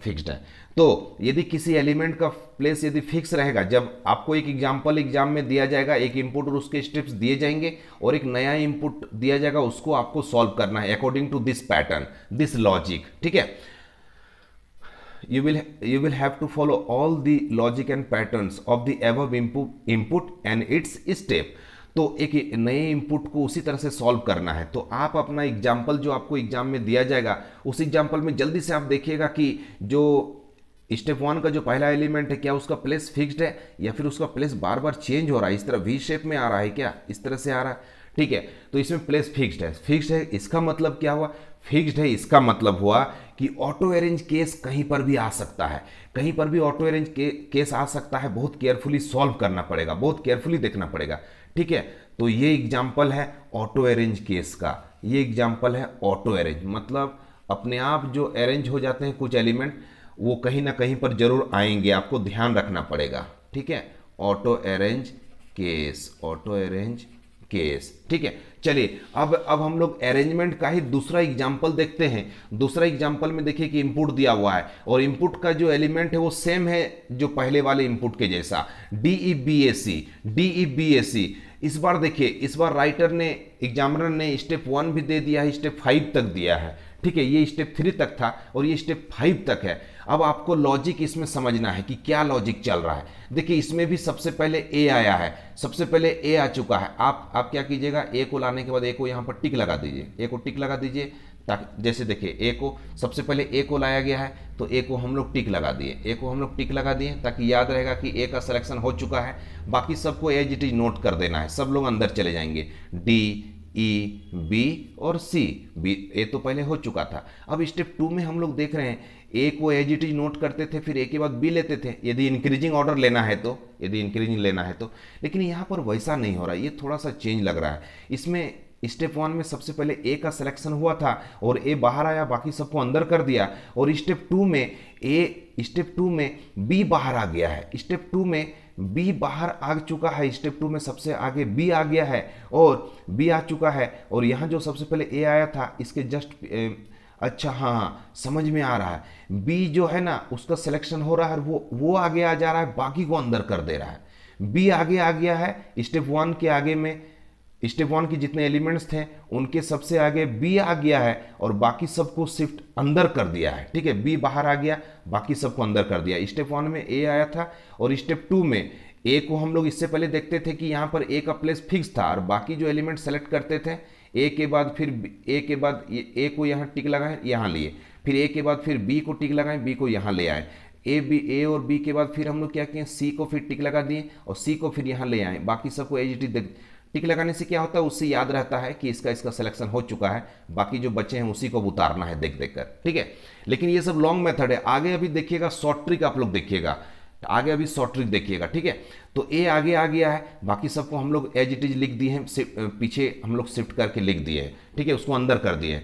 फिक्स्ड है तो यदि किसी एलिमेंट का प्लेस यदि फिक्स रहेगा जब आपको एक एग्जाम्पल एग्जाम में दिया जाएगा एक इनपुट और उसके स्टेप्स दिए जाएंगे और एक नया इनपुट दिया जाएगा उसको आपको सॉल्व करना है according to this pattern this logic ठीक है you will you will have to follow all the logic and pattern of the above input input and its तो एक नए इनपुट को उसी तरह से सॉल्व करना है तो आप अपना एग्जाम्पल जो आपको एग्जाम में दिया जाएगा उस एग्जाम्पल में जल्दी से आप देखिएगा कि जो स्टेप वन का जो पहला एलिमेंट है क्या उसका प्लेस फिक्स्ड है या फिर उसका प्लेस बार बार चेंज हो रहा है इस तरह वी शेप में आ रहा है क्या इस तरह से आ रहा है ठीक है तो इसमें प्लेस फिक्स्ड है फिक्स्ड है इसका मतलब क्या हुआ फिक्स्ड है इसका मतलब हुआ कि ऑटो अरेंज केस कहीं पर भी आ सकता है कहीं पर भी ऑटो अरेंज के, केस आ सकता है बहुत केयरफुली सॉल्व करना पड़ेगा बहुत केयरफुली देखना पड़ेगा ठीक है तो ये एग्जाम्पल है ऑटो अरेंज केस का ये एग्जाम्पल है ऑटो अरेंज मतलब अपने आप जो अरेंज हो जाते हैं कुछ एलिमेंट वो कहीं ना कहीं पर जरूर आएंगे आपको ध्यान रखना पड़ेगा ठीक है auto arrange case auto arrange case ठीक है चलिए अब अब हम लोग अरेंजमेंट का ही दूसरा एग्जाम्पल देखते हैं दूसरा एग्जाम्पल में देखिए कि इनपुट दिया हुआ है और इनपुट का जो एलिमेंट है वो सेम है जो पहले वाले इनपुट के जैसा D E B A C D E B A C इस बार देखिए इस बार राइटर ने एग्जामिनर ने स्टेप वन भी दे दिया है स्टेप फाइव तक दिया है ठीक है ये स्टेप थ्री तक था और ये स्टेप फाइव तक है अब आपको लॉजिक इसमें समझना है कि क्या लॉजिक चल रहा है देखिए इसमें भी सबसे पहले ए आया है सबसे पहले ए आ चुका है आप आप क्या कीजिएगा ए को लाने के बाद ए को यहाँ पर टिक लगा दीजिए ए को टिक लगा दीजिए ताकि जैसे देखिए ए को सबसे पहले ए को लाया गया है तो ए को हम लोग टिक लगा दिए ए को हम लोग टिक लगा दिए ताकि याद रहेगा कि ए का सिलेक्शन हो चुका है बाकी सबको एज इट इज नोट कर देना है सब लोग अंदर चले जाएंगे डी ई e, बी और सी बी ए तो पहले हो चुका था अब स्टेप टू में हम लोग देख रहे हैं ए को एज इट इज नोट करते थे फिर ए के बाद बी लेते थे यदि इंक्रीजिंग ऑर्डर लेना है तो यदि इंक्रीजिंग लेना है तो लेकिन यहाँ पर वैसा नहीं हो रहा ये थोड़ा सा चेंज लग रहा है इसमें स्टेप वन में सबसे पहले ए का सिलेक्शन हुआ था और ए बाहर आया बाकी सबको अंदर कर दिया और स्टेप टू में ए स्टेप टू में बी बाहर आ गया है स्टेप टू में बी बाहर आ चुका है स्टेप टू में सबसे आगे बी आ गया है और बी आ चुका है और यहाँ जो सबसे पहले ए आया था इसके जस्ट ए, अच्छा हाँ हाँ समझ में आ रहा है बी जो है ना उसका सिलेक्शन हो रहा है वो वो आगे आ जा रहा है बाकी को अंदर कर दे रहा है बी आगे आ गया है स्टेप वन के आगे में स्टेप वन के जितने एलिमेंट्स थे उनके सबसे आगे बी आ गया है और बाकी सबको शिफ्ट अंदर कर दिया है ठीक है बी बाहर आ गया बाकी सबको अंदर कर दिया स्टेप वन में ए आया था और स्टेप टू में ए को हम लोग इससे पहले देखते थे कि यहाँ पर ए का प्लेस फिक्स था और बाकी जो एलिमेंट सेलेक्ट करते थे ए के बाद फिर ए के बाद ए को यहाँ टिक लगाएं यहाँ लिए फिर ए के बाद फिर बी को टिक लगाएं बी को यहाँ ले आए ए बी ए और बी के बाद फिर हम लोग क्या किए सी को फिर टिक लगा दिए और सी को फिर यहाँ ले आए बाकी सबको इट इज टिक लगाने से क्या होता है उससे याद रहता है कि इसका इसका सिलेक्शन हो चुका है बाकी जो बच्चे हैं उसी को उतारना है देख देख कर ठीक है लेकिन ये सब लॉन्ग मेथड है आगे अभी देखिएगा शॉर्ट ट्रिक आप लोग देखिएगा आगे अभी शॉर्ट ट्रिक देखिएगा ठीक है तो ए आगे आ गया है बाकी सबको हम लोग एज इट इज लिख दिए हैं पीछे हम लोग शिफ्ट करके लिख दिए हैं ठीक है उसको अंदर कर दिए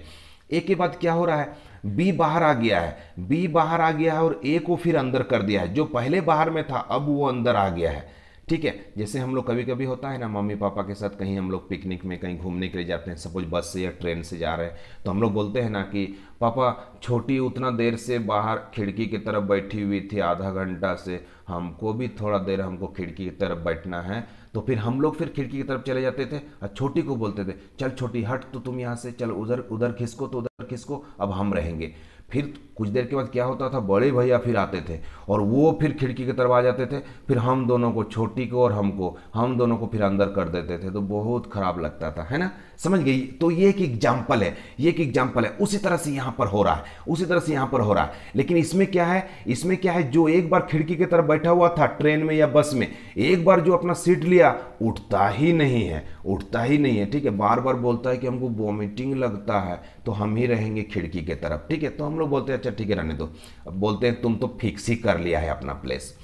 ए के बाद क्या हो रहा है बी बाहर आ गया है बी बाहर आ गया है और ए को फिर अंदर कर दिया है जो पहले बाहर में था अब वो अंदर आ गया है ठीक है जैसे हम लोग कभी कभी होता है ना मम्मी पापा के साथ कहीं हम लोग पिकनिक में कहीं घूमने के लिए जाते हैं सपोज बस से या ट्रेन से जा रहे हैं तो हम लोग बोलते हैं ना कि पापा छोटी उतना देर से बाहर खिड़की की तरफ बैठी हुई थी आधा घंटा से हमको भी थोड़ा देर हमको खिड़की की तरफ बैठना है तो फिर हम लोग फिर खिड़की की तरफ चले जाते थे और छोटी को बोलते थे चल छोटी हट तो तुम यहाँ से चल उधर उधर खिसको तो उधर खिसको अब हम रहेंगे फिर कुछ देर के बाद क्या होता था बड़े भैया फिर आते थे और वो फिर खिड़की के तरफ आ जाते थे फिर हम दोनों को छोटी को और हमको हम दोनों को फिर अंदर कर देते थे तो बहुत ख़राब लगता था है ना समझ गई तो ये एक एग्जाम्पल है ये एक एग्जाम्पल है उसी तरह से यहाँ पर हो रहा है उसी तरह से यहाँ पर हो रहा है लेकिन इसमें क्या है इसमें क्या है जो एक बार खिड़की की तरफ बैठा हुआ था ट्रेन में या बस में एक बार जो अपना सीट लिया उठता ही नहीं है उठता ही नहीं है ठीक है बार बार बोलता है कि हमको वॉमिटिंग लगता है तो हम ही रहेंगे खिड़की के तरफ ठीक है तो हम लोग बोलते हैं अच्छा ठीक है रहने दो अब बोलते हैं तुम तो फिक्स ही कर लिया है अपना प्लेस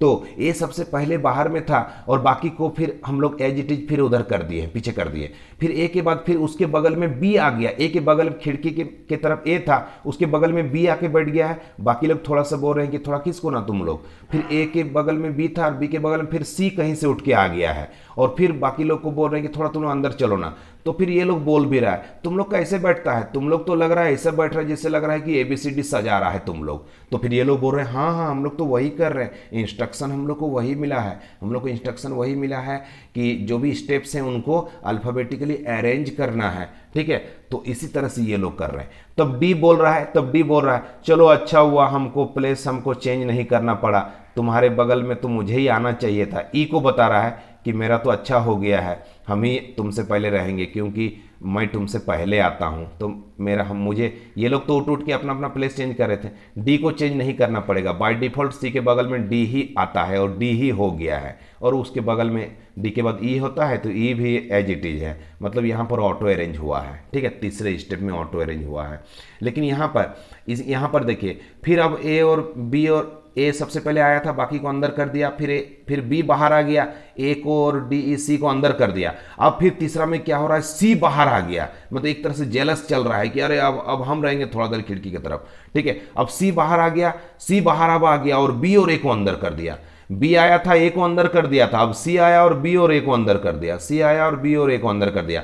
तो ये सबसे पहले बाहर में था और बाकी को फिर हम लोग एज इट इज फिर उधर कर दिए पीछे कर दिए फिर ए के बाद फिर उसके बगल में बी आ गया ए के बगल खिड़की के, के तरफ ए था उसके बगल में बी आके बैठ गया है बाकी लोग थोड़ा सा बोल रहे हैं कि थोड़ा किसको ना तुम लोग फिर ए के बगल में बी था और बी के बगल में फिर सी कहीं से उठ के आ गया है और फिर बाकी लोग को बोल रहे हैं कि थोड़ा तुम अंदर चलो ना तो फिर ये लोग बोल भी रहा है तुम लोग कैसे बैठता है तुम लोग तो लग रहा है ऐसे बैठ रहा है जैसे लग रहा है कि एबीसीडी सजा रहा है तुम लोग तो फिर ये लोग बोल रहे हैं हाँ हाँ हम लोग तो वही कर रहे हैं इंस्ट्रक्शन हम लोग को वही मिला है हम लोग को इंस्ट्रक्शन वही मिला है कि जो भी स्टेप्स हैं उनको अल्फाबेटिकली अरेंज करना है ठीक है तो इसी तरह से ये लोग कर रहे हैं तब डी बोल रहा है तब डी बोल रहा है चलो अच्छा हुआ हमको प्लेस हमको चेंज नहीं करना पड़ा तुम्हारे बगल में तो मुझे ही आना चाहिए था ई e को बता रहा है कि मेरा तो अच्छा हो गया है हम ही तुमसे पहले रहेंगे क्योंकि मैं तुमसे पहले आता हूँ तो मेरा हम मुझे ये लोग तो उठ उठ के अपना अपना प्लेस चेंज कर रहे थे डी को चेंज नहीं करना पड़ेगा बाय डिफॉल्ट सी के बगल में डी ही आता है और डी ही हो गया है और उसके बगल में डी के बाद ई e होता है तो ई e भी एज इट इज है मतलब यहाँ पर ऑटो अरेंज हुआ है ठीक है तीसरे स्टेप में ऑटो अरेंज हुआ है लेकिन यहाँ पर इस यहाँ पर देखिए फिर अब ए और बी और ए सबसे पहले आया था बाकी को अंदर कर दिया फिर ए फिर बी बाहर आ गया ए को और डी ई सी को अंदर कर दिया अब फिर तीसरा में क्या हो रहा है सी बाहर आ गया मतलब एक तरह से जेलस चल रहा है कि अरे अब अब हम रहेंगे थोड़ा देर खिड़की की तरफ ठीक है अब सी बाहर आ गया सी बाहर अब आ गया और बी और ए को अंदर कर दिया बी आया था ए को अंदर कर दिया था अब सी आया और बी और ए को अंदर कर दिया सी आया और बी और ए को अंदर कर दिया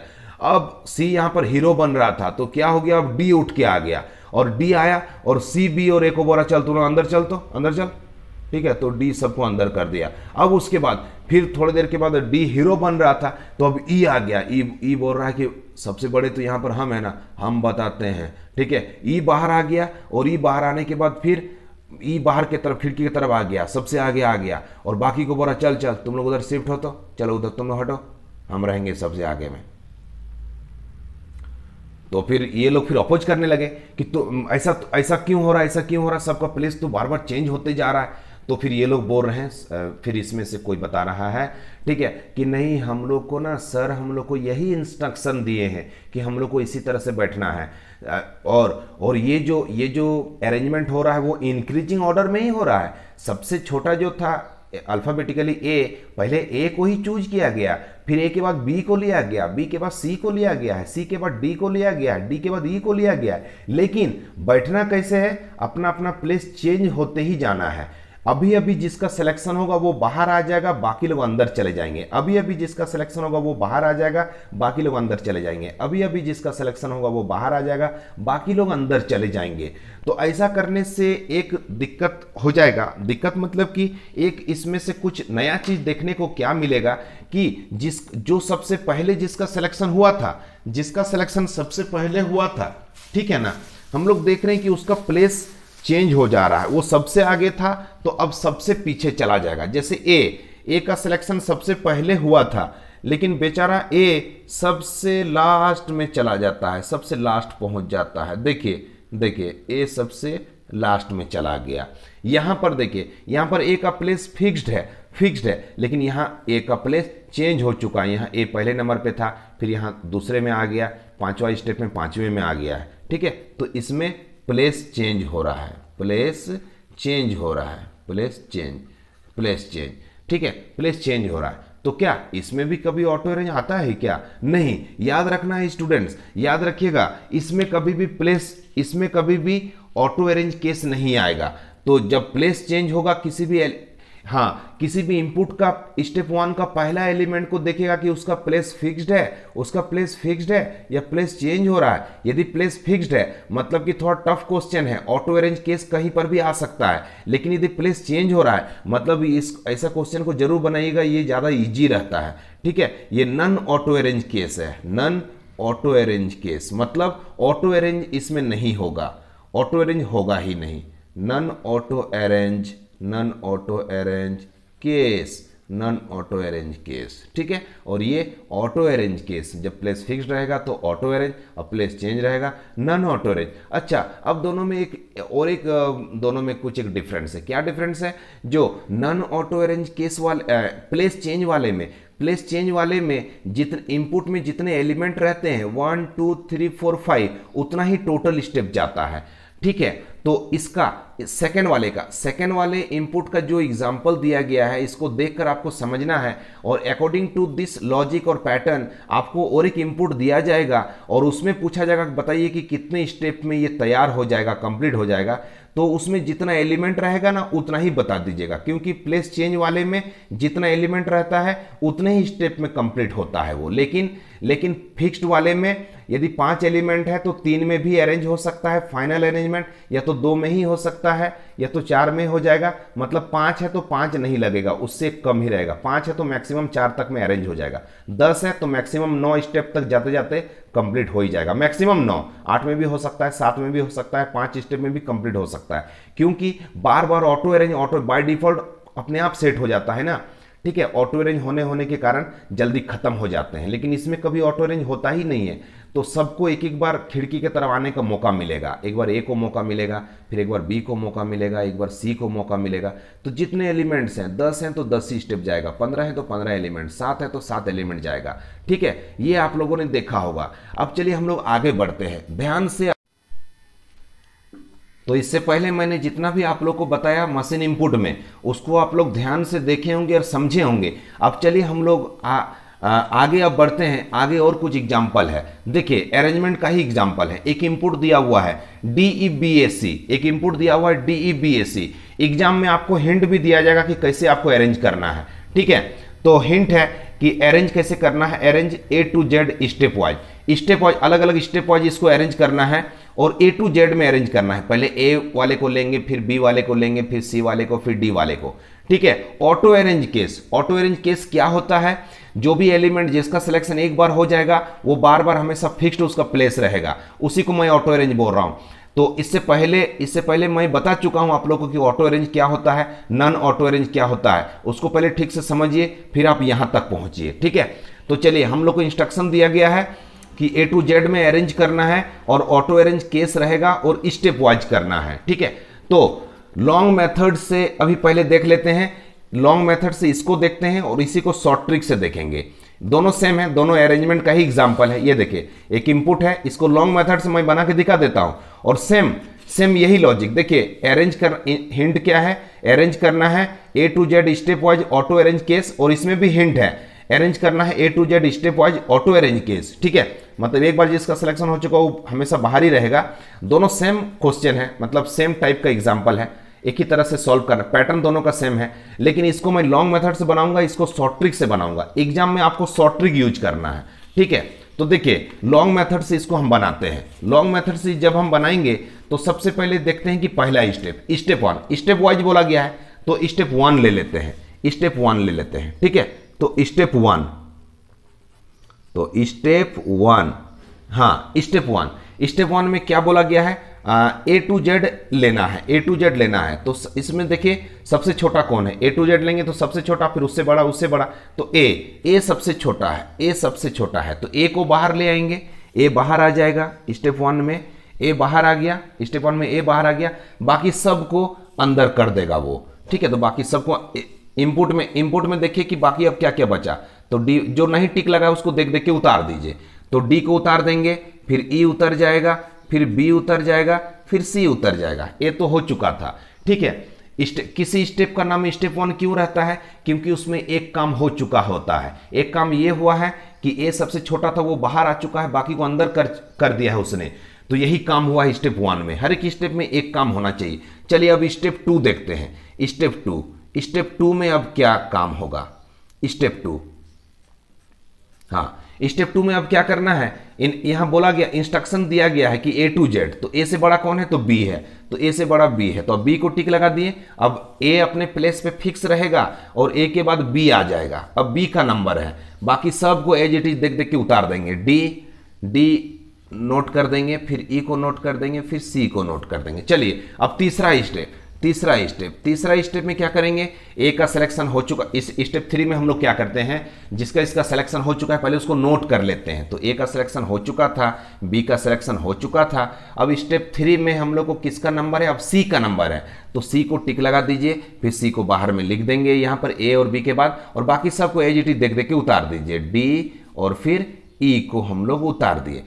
अब सी यहां पर हीरो बन रहा था तो क्या हो गया अब डी उठ के आ गया और डी आया और सी बी और ए को बोला चल तू अंदर चल तो अंदर चल ठीक है तो डी सबको अंदर कर दिया अब उसके बाद फिर थोड़ी देर के बाद डी हीरो बन रहा था तो अब ई e आ गया ई e, ई e बोल रहा है कि सबसे बड़े तो यहाँ पर हम है ना हम बताते हैं ठीक है ई बाहर आ गया और ई बाहर आने के बाद फिर ई बाहर की तरफ खिड़की की तरफ आ गया सबसे आगे आ गया और बाकी को बोला चल चल तुम लोग उधर शिफ्ट हो तो चलो उधर तुम लोग हटो हम रहेंगे सबसे आगे में तो फिर ये लोग फिर अपोज करने लगे कि तो ऐसा ऐसा क्यों हो रहा है ऐसा क्यों हो रहा है सबका प्लेस तो बार बार चेंज होते जा रहा है तो फिर ये लोग बोल रहे हैं फिर इसमें से कोई बता रहा है ठीक है कि नहीं हम लोग को ना सर हम लोग को यही इंस्ट्रक्शन दिए हैं कि हम लोग को इसी तरह से बैठना है और और ये जो ये जो अरेंजमेंट हो रहा है वो इंक्रीजिंग ऑर्डर में ही हो रहा है सबसे छोटा जो था अल्फ़ाबेटिकली ए पहले ए को ही चूज किया गया फिर ए के बाद बी को लिया गया बी के बाद सी को लिया गया है सी के बाद डी को लिया गया है डी के बाद ई को लिया गया है लेकिन बैठना कैसे है अपना अपना प्लेस चेंज होते ही जाना है अभी अभी जिसका सिलेक्शन होगा वो बाहर आ जाएगा बाकी लोग अंदर चले जाएंगे अभी अभी जिसका सिलेक्शन होगा वो बाहर आ जाएगा बाकी लोग अंदर चले जाएंगे अभी अभी जिसका सिलेक्शन होगा वो बाहर आ जाएगा बाकी लोग अंदर चले जाएंगे तो ऐसा करने से एक दिक्कत हो जाएगा दिक्कत मतलब कि एक इसमें से कुछ नया चीज़ देखने को क्या मिलेगा कि जिस जो सबसे पहले जिसका सिलेक्शन हुआ था जिसका सिलेक्शन सबसे पहले हुआ था ठीक है ना हम लोग देख रहे हैं कि उसका प्लेस चेंज हो जा रहा है वो सबसे आगे था तो अब सबसे पीछे चला जाएगा जैसे ए ए का सिलेक्शन सबसे पहले हुआ था लेकिन बेचारा ए सबसे लास्ट में चला जाता है सबसे लास्ट पहुंच जाता है देखिए देखिए ए सबसे लास्ट में चला गया यहाँ पर देखिए यहाँ पर ए का प्लेस फिक्स्ड है फिक्स्ड है लेकिन यहाँ ए का प्लेस चेंज हो चुका है यहाँ ए पहले नंबर पे था फिर यहाँ दूसरे में आ गया पांचवा स्टेप में पांचवें में आ गया है ठीक है तो इसमें प्लेस चेंज हो रहा है प्लेस चेंज हो रहा है प्लेस चेंज प्लेस चेंज ठीक है प्लेस चेंज हो रहा है तो क्या इसमें भी कभी ऑटो अरेंज आता है क्या नहीं याद रखना है स्टूडेंट्स याद रखिएगा इसमें कभी भी प्लेस इसमें कभी भी ऑटो अरेंज केस नहीं आएगा तो जब प्लेस चेंज होगा किसी भी हाँ किसी भी इनपुट का स्टेप वन का पहला एलिमेंट को देखेगा कि उसका प्लेस फिक्स्ड है उसका प्लेस फिक्स्ड है या प्लेस चेंज हो रहा है यदि प्लेस फिक्स्ड है मतलब कि थोड़ा टफ क्वेश्चन है ऑटो अरेंज केस कहीं पर भी आ सकता है लेकिन यदि प्लेस चेंज हो रहा है मतलब इस ऐसा क्वेश्चन को जरूर बनाइएगा ये ज़्यादा ईजी रहता है ठीक है ये नन ऑटो अरेंज केस है नन ऑटो अरेंज केस मतलब ऑटो अरेंज इसमें नहीं होगा ऑटो अरेंज होगा ही नहीं non auto arrange non auto arrange case non auto arrange case ठीक है और ये ऑटो अरेंज केस जब प्लेस फिक्स रहेगा तो ऑटो अरेंज और प्लेस चेंज रहेगा नन ऑटो अरेंज अच्छा अब दोनों में एक और एक दोनों में कुछ एक डिफरेंस है क्या डिफरेंस है जो नन ऑटो अरेंज केस वाले प्लेस चेंज वाले में प्लेस चेंज वाले में जितने इनपुट में जितने एलिमेंट रहते हैं one two three four five उतना ही टोटल स्टेप जाता है ठीक है तो इसका सेकेंड वाले का सेकेंड वाले इनपुट का जो एग्जाम्पल दिया गया है इसको देखकर आपको समझना है और अकॉर्डिंग टू दिस लॉजिक और पैटर्न आपको और एक इनपुट दिया जाएगा और उसमें पूछा जाएगा बताइए कि कितने स्टेप में ये तैयार हो जाएगा कंप्लीट हो जाएगा तो उसमें जितना एलिमेंट रहेगा ना उतना ही बता दीजिएगा क्योंकि प्लेस चेंज वाले में जितना एलिमेंट रहता है उतने ही स्टेप में कंप्लीट होता है वो लेकिन लेकिन फिक्स्ड वाले में यदि पांच एलिमेंट है तो तीन में भी अरेंज हो सकता है फाइनल अरेंजमेंट या तो दो में ही हो सकता है या तो चार में हो जाएगा मतलब पांच है तो पांच नहीं लगेगा उससे कम ही रहेगा पांच है तो मैक्सिमम चार तक में अरेंज हो जाएगा दस है तो मैक्सिमम नौ स्टेप तक जाते जाते कंप्लीट हो ही जाएगा मैक्सिमम नौ आठ में भी हो सकता है सात में भी हो सकता है पांच स्टेप में भी कंप्लीट हो सकता है क्योंकि बार बार auto arrange auto by default अपने आप सेट हो जाता है ना ठीक है ऑटो अरेंज होने होने के कारण जल्दी खत्म हो जाते हैं लेकिन इसमें कभी ऑटो अरेंज होता ही नहीं है तो सबको एक एक बार खिड़की के तरफ आने का मौका मिलेगा एक बार ए को मौका मिलेगा फिर एक बार बी को मौका मिलेगा एक बार सी को मौका मिलेगा तो जितने एलिमेंट्स हैं दस हैं तो दस ही स्टेप जाएगा पंद्रह है तो पंद्रह एलिमेंट सात है तो सात एलिमेंट जाएगा ठीक है ये आप लोगों ने देखा होगा अब चलिए हम लोग आगे बढ़ते हैं ध्यान से तो इससे पहले मैंने जितना भी आप लोग को बताया मशीन इनपुट में उसको आप लोग ध्यान से देखे होंगे और समझे होंगे अब चलिए हम लोग आ, आ, आगे अब बढ़ते हैं आगे और कुछ एग्जाम्पल है देखिए अरेंजमेंट का ही एग्जाम्पल है एक इनपुट दिया हुआ है D E B S C एक इनपुट दिया हुआ है D E B S C exam में आपको हिंट भी दिया जाएगा कि कैसे आपको अरेंज करना है ठीक है तो हिंट है कि अरेंज कैसे करना है arrange A to Z step stepwise stepwise अलग अलग स्टेप वाइज इसको अरेंज करना है और ए टू जेड में अरेंज करना है पहले ए वाले को लेंगे फिर बी वाले को लेंगे फिर सी वाले को फिर डी वाले को ठीक है auto arrange case auto arrange case क्या होता है जो भी एलिमेंट जिसका सिलेक्शन एक बार हो जाएगा वो बार बार हमेशा फिक्स्ड उसका प्लेस रहेगा उसी को मैं ऑटो अरेंज बोल रहा हूँ तो इससे पहले इससे पहले मैं बता चुका हूं आप लोगों को कि ऑटो अरेंज क्या होता है नॉन ऑटो अरेंज क्या होता है उसको पहले ठीक से समझिए फिर आप यहां तक पहुंचिए ठीक है तो चलिए हम लोग को इंस्ट्रक्शन दिया गया है कि ए टू जेड में अरेंज करना है और ऑटो अरेंज केस रहेगा और स्टेप वाइज करना है ठीक है तो लॉन्ग मेथड से अभी पहले देख लेते हैं लॉन्ग मेथड से इसको देखते हैं और इसी को शॉर्ट ट्रिक से देखेंगे दोनों सेम है दोनों अरेंजमेंट का ही एग्जाम्पल है ये देखिए एक इनपुट है इसको लॉन्ग मेथड से मैं बना के दिखा देता हूं और सेम सेम यही लॉजिक देखिए अरेंज कर हिंट क्या है अरेंज करना है A to Z step stepwise auto arrange case और इसमें भी हिंट है अरेंज करना है A to Z step stepwise auto arrange case ठीक है मतलब एक बार जिसका सिलेक्शन हो चुका वो हमेशा बाहर ही रहेगा दोनों सेम क्वेश्चन है मतलब सेम टाइप का एग्जाम्पल है एक ही तरह से सॉल्व करना पैटर्न दोनों का सेम है लेकिन इसको मैं लॉन्ग मेथड से बनाऊंगा इसको शॉर्ट ट्रिक से बनाऊंगा एग्जाम में आपको शॉर्ट ट्रिक यूज करना है ठीक है तो देखिए लॉन्ग मेथड से इसको हम बनाते हैं लॉन्ग मेथड से जब हम बनाएंगे तो सबसे पहले देखते हैं कि पहला step step one stepwise बोला गया है तो स्टेप वन ले लेते हैं स्टेप वन ले लेते हैं ठीक है तो स्टेप वन तो स्टेप वन हाँ स्टेप वन स्टेप वन में क्या बोला गया है ए टू जेड लेना है ए टू जेड लेना है तो इसमें देखिए सबसे छोटा कौन है ए टू जेड लेंगे तो सबसे छोटा फिर उससे बड़ा उससे बड़ा तो ए ए सबसे छोटा है ए सबसे छोटा है तो ए को बाहर ले आएंगे ए बाहर आ जाएगा स्टेप वन में ए बाहर आ गया स्टेप वन में ए बाहर आ गया बाकी सबको अंदर कर देगा वो ठीक है तो बाकी सबको इनपुट में इनपुट में देखिए कि बाकी अब क्या क्या बचा तो डी जो नहीं टिक लगा उसको देख देख के उतार दीजिए तो डी को उतार देंगे फिर ई e उतर जाएगा फिर बी उतर जाएगा फिर सी उतर जाएगा ये तो हो चुका था ठीक है स्टे, किसी स्टेप का नाम स्टेप वन क्यों रहता है क्योंकि उसमें एक काम हो चुका होता है एक काम ये हुआ है कि ए सबसे छोटा था वो बाहर आ चुका है बाकी को अंदर कर कर दिया है उसने तो यही काम हुआ है स्टेप वन में हर एक स्टेप में एक काम होना चाहिए चलिए अब स्टेप टू देखते हैं स्टेप टू स्टेप टू में अब क्या काम होगा स्टेप टू हाँ स्टेप टू में अब क्या करना है इन यहां बोला गया इंस्ट्रक्शन दिया गया है कि ए टू जेड तो ए से बड़ा कौन है तो बी है तो ए से बड़ा बी है तो अब बी को टिक लगा दिए अब ए अपने प्लेस पे फिक्स रहेगा और ए के बाद बी आ जाएगा अब बी का नंबर है बाकी सब को एज इट इज देख देख के उतार देंगे डी डी नोट कर देंगे फिर ई e को नोट कर देंगे फिर सी को नोट कर देंगे चलिए अब तीसरा स्टेप तीसरा स्टेप तीसरा स्टेप में क्या करेंगे ए का सिलेक्शन हो चुका इस स्टेप थ्री में हम लोग क्या करते हैं जिसका इसका सिलेक्शन हो चुका है पहले उसको नोट कर लेते हैं तो ए का सिलेक्शन हो चुका था बी का सिलेक्शन हो चुका था अब स्टेप थ्री में हम लोग को किसका नंबर है अब सी का नंबर है तो सी को टिक लगा दीजिए फिर सी को बाहर में लिख देंगे यहाँ पर ए और बी के बाद और बाकी सबको एज देख देख के उतार दीजिए डी और फिर ई e को हम लोग उतार दिए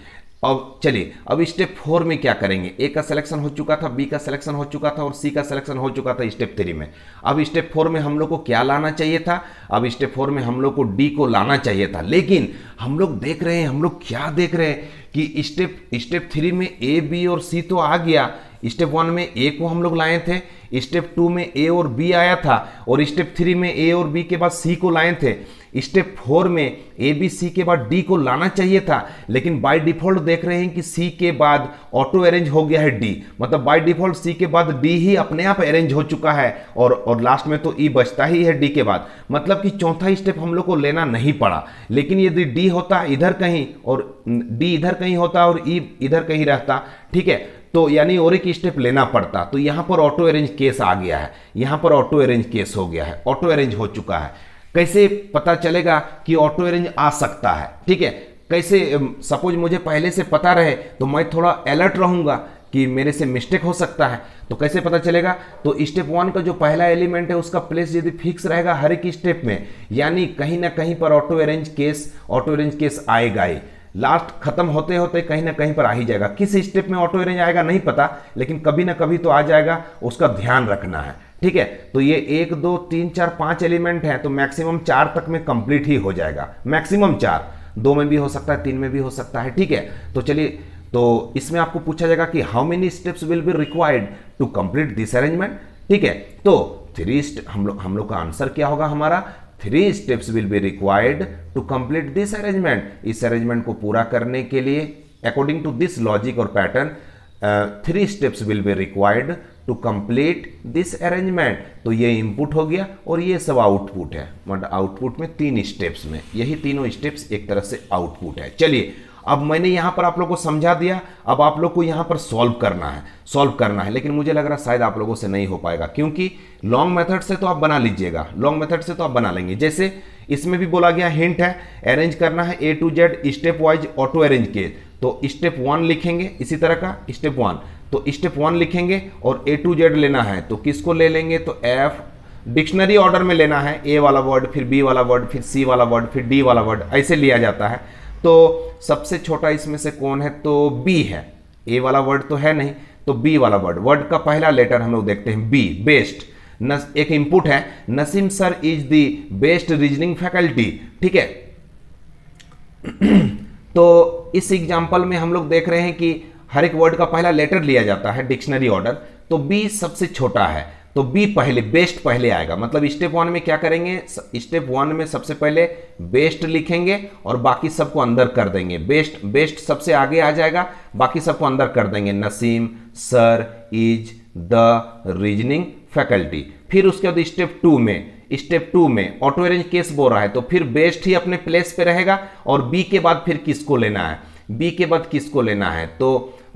अब चलिए अब स्टेप फोर में क्या करेंगे ए का सिलेक्शन हो चुका था बी का सिलेक्शन हो चुका था और सी का सिलेक्शन हो चुका था स्टेप थ्री में अब स्टेप फोर में हम लोग को क्या लाना चाहिए था अब स्टेप फोर में हम लोग को डी को लाना चाहिए था लेकिन हम लोग देख रहे हैं हम लोग क्या देख रहे हैं कि स्टेप स्टेप थ्री में ए बी और सी तो आ गया स्टेप वन में ए को हम लोग लाए थे स्टेप टू में ए और बी आया था और स्टेप थ्री में ए और बी के बाद सी को लाए थे स्टेप फोर में ए बी सी के बाद डी को लाना चाहिए था लेकिन बाय डिफॉल्ट देख रहे हैं कि सी के बाद ऑटो अरेंज हो गया है डी मतलब बाय डिफॉल्ट सी के बाद डी ही अपने आप अरेंज हो चुका है और और लास्ट में तो ई e बचता ही है डी के बाद मतलब कि चौथा स्टेप हम लोग को लेना नहीं पड़ा लेकिन यदि डी होता इधर कहीं और डी इधर कहीं होता और ई e इधर कहीं रहता ठीक है तो यानी और एक स्टेप लेना पड़ता तो यहाँ पर ऑटो अरेंज केस आ गया है यहाँ पर ऑटो अरेंज केस हो गया है ऑटो अरेंज हो चुका है कैसे पता चलेगा कि ऑटो अरेंज आ सकता है ठीक है कैसे सपोज मुझे पहले से पता रहे तो मैं थोड़ा अलर्ट रहूँगा कि मेरे से मिस्टेक हो सकता है तो कैसे पता चलेगा तो स्टेप वन का जो पहला एलिमेंट है उसका प्लेस यदि फिक्स रहेगा हर एक स्टेप में यानी कहीं ना कहीं पर auto arrange case auto arrange case आएगा ही लास्ट खत्म होते होते कहीं ना कहीं पर आ ही जाएगा किस स्टेप में ऑटो अरेंज आएगा नहीं पता लेकिन कभी ना कभी तो आ जाएगा उसका ध्यान रखना है ठीक है तो ये एक दो तीन चार पांच एलिमेंट है तो मैक्सिमम चार तक में कंप्लीट ही हो जाएगा मैक्सिमम चार दो में भी हो सकता है तीन में भी हो सकता है ठीक है तो चलिए तो इसमें आपको पूछा जाएगा कि how many steps will be required to complete this arrangement ठीक है तो थ्री हम लोग हम लोग का आंसर क्या होगा हमारा three steps will be required to complete this arrangement इस अरेंजमेंट को पूरा करने के लिए अकॉर्डिंग टू दिस लॉजिक और pattern three steps will be required to complete this arrangement तो ये इनपुट हो गया और ये सब आउटपुट है मतलब आउटपुट में तीन स्टेप्स में यही तीनों स्टेप्स एक तरह से आउटपुट है चलिए अब मैंने यहाँ पर आप लोग को समझा दिया अब आप लोग को यहाँ पर सॉल्व करना है सॉल्व करना है लेकिन मुझे लग रहा है शायद आप लोगों से नहीं हो पाएगा क्योंकि लॉन्ग मेथड से तो आप बना लीजिएगा लॉन्ग मेथड से तो आप बना लेंगे जैसे इसमें भी बोला गया हिंट है अरेंज करना है A to Z step stepwise auto arrange के तो स्टेप वन लिखेंगे इसी तरह का स्टेप वन तो स्टेप वन लिखेंगे और ए टू जेड लेना है तो किसको ले लेंगे तो एफ डिक्शनरी ऑर्डर में लेना है ए वाला वर्ड फिर बी वाला वर्ड फिर सी वाला वर्ड फिर डी वाला वर्ड ऐसे लिया जाता है तो सबसे छोटा इसमें से कौन है तो बी है ए वाला वर्ड तो है नहीं तो बी वाला वर्ड वर्ड का पहला लेटर हम लोग देखते हैं बी बेस्ट नस, एक इनपुट है Naseem sir is the best reasoning faculty ठीक है तो इस एग्जाम्पल में हम लोग देख रहे हैं कि हर एक वर्ड का पहला लेटर लिया जाता है डिक्शनरी ऑर्डर तो बी सबसे छोटा है तो बी पहले बेस्ट पहले आएगा मतलब स्टेप वन में क्या करेंगे स्टेप वन में सबसे पहले बेस्ट लिखेंगे और बाकी सबको अंदर कर देंगे बेस्ट बेस्ट सबसे आगे आ जाएगा बाकी सबको अंदर कर देंगे Naseem sir is the reasoning faculty फिर उसके बाद स्टेप टू में स्टेप टू में ऑटो अरेंज केस बोल रहा है तो फिर बेस्ट ही अपने प्लेस पे रहेगा और बी के बाद फिर किसको लेना है बी के बाद किसको लेना है तो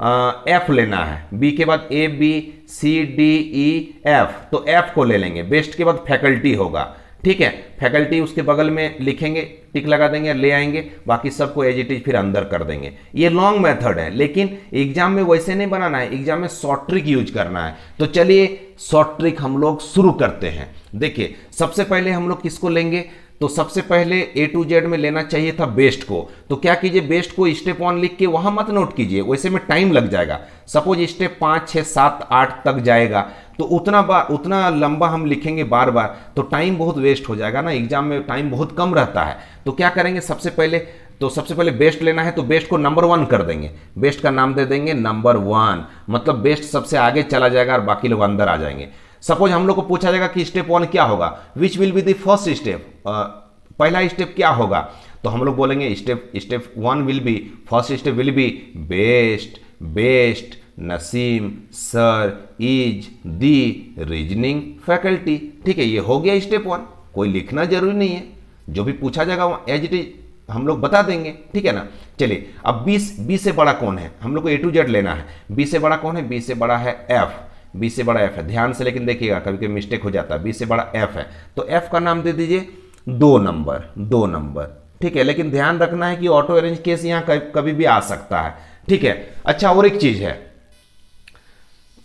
एफ लेना है बी के बाद A B C D E F तो एफ को ले लेंगे बेस्ट के बाद फैकल्टी होगा ठीक है फैकल्टी उसके बगल में लिखेंगे टिक लगा देंगे ले आएंगे बाकी सबको एज इट इज फिर अंदर कर देंगे ये लॉन्ग मेथड है लेकिन एग्जाम में वैसे नहीं बनाना है एग्जाम में शॉर्ट ट्रिक यूज करना है तो चलिए शॉर्ट ट्रिक हम लोग शुरू करते हैं देखिए सबसे पहले हम लोग किसको लेंगे तो सबसे पहले ए टू जेड में लेना चाहिए था बेस्ट को तो क्या कीजिए बेस्ट को स्टेप वन लिख के वहां मत नोट कीजिए वैसे में टाइम लग जाएगा सपोज स्टेप पांच छह सात आठ तक जाएगा तो उतना बार उतना लंबा हम लिखेंगे बार बार तो टाइम बहुत वेस्ट हो जाएगा ना एग्जाम में टाइम बहुत कम रहता है तो क्या करेंगे सबसे पहले तो सबसे पहले बेस्ट लेना है तो बेस्ट को नंबर वन कर देंगे बेस्ट का नाम दे देंगे नंबर वन मतलब बेस्ट सबसे आगे चला जाएगा और बाकी लोग अंदर आ जाएंगे सपोज हम लोग को पूछा जाएगा कि स्टेप वन क्या होगा which will be the first step पहला स्टेप क्या होगा तो हम लोग बोलेंगे step step one will be first step will be best best Naseem sir is the reasoning faculty ठीक है ये हो गया स्टेप वन कोई लिखना जरूरी नहीं है जो भी पूछा जाएगा वहाँ एज इट इज हम लोग बता देंगे ठीक है ना चलिए अब बी बी से बड़ा कौन है हम लोग को ए टू जेड लेना है बी से बड़ा कौन है बी से बड़ा है एफ़ बी से बड़ा एफ है ध्यान से लेकिन देखिएगा कभी कभी मिस्टेक हो जाता है बी से बड़ा एफ है तो एफ का नाम दे दीजिए दो नंबर दो नंबर ठीक है लेकिन ध्यान रखना है कि ऑटो अरेंज केस यहां कभी भी आ सकता है ठीक है अच्छा और एक चीज़ है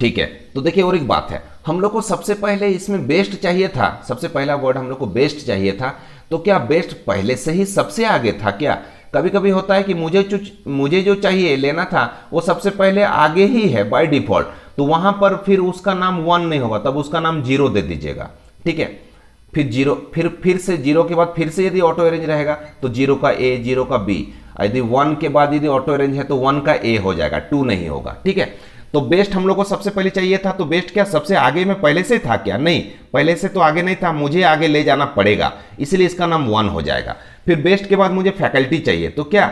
ठीक है तो देखिए और एक बात है हम लोग को सबसे पहले इसमें बेस्ट चाहिए था सबसे पहला वर्ड हम लोग को बेस्ट चाहिए था तो क्या बेस्ट पहले से ही सबसे आगे था क्या कभी कभी होता है कि मुझे मुझे जो चाहिए लेना था वो सबसे पहले आगे ही है बाय डिफॉल्ट तो वहां पर फिर उसका नाम वन नहीं होगा तब उसका नाम जीरो दे दीजिएगा ठीक है फिर जीरो फिर फिर से जीरो के बाद फिर से यदि ऑटो अरेंज रहेगा तो जीरो का ए जीरो का बी यदि वन के बाद यदि ऑटो अरेंज है तो वन का ए हो जाएगा टू नहीं होगा ठीक है तो बेस्ट हम लोग को सबसे पहले चाहिए था तो बेस्ट क्या सबसे आगे में पहले से था क्या नहीं पहले से तो आगे नहीं था मुझे आगे ले जाना पड़ेगा इसलिए इसका नाम वन हो जाएगा फिर बेस्ट के बाद मुझे फैकल्टी चाहिए तो क्या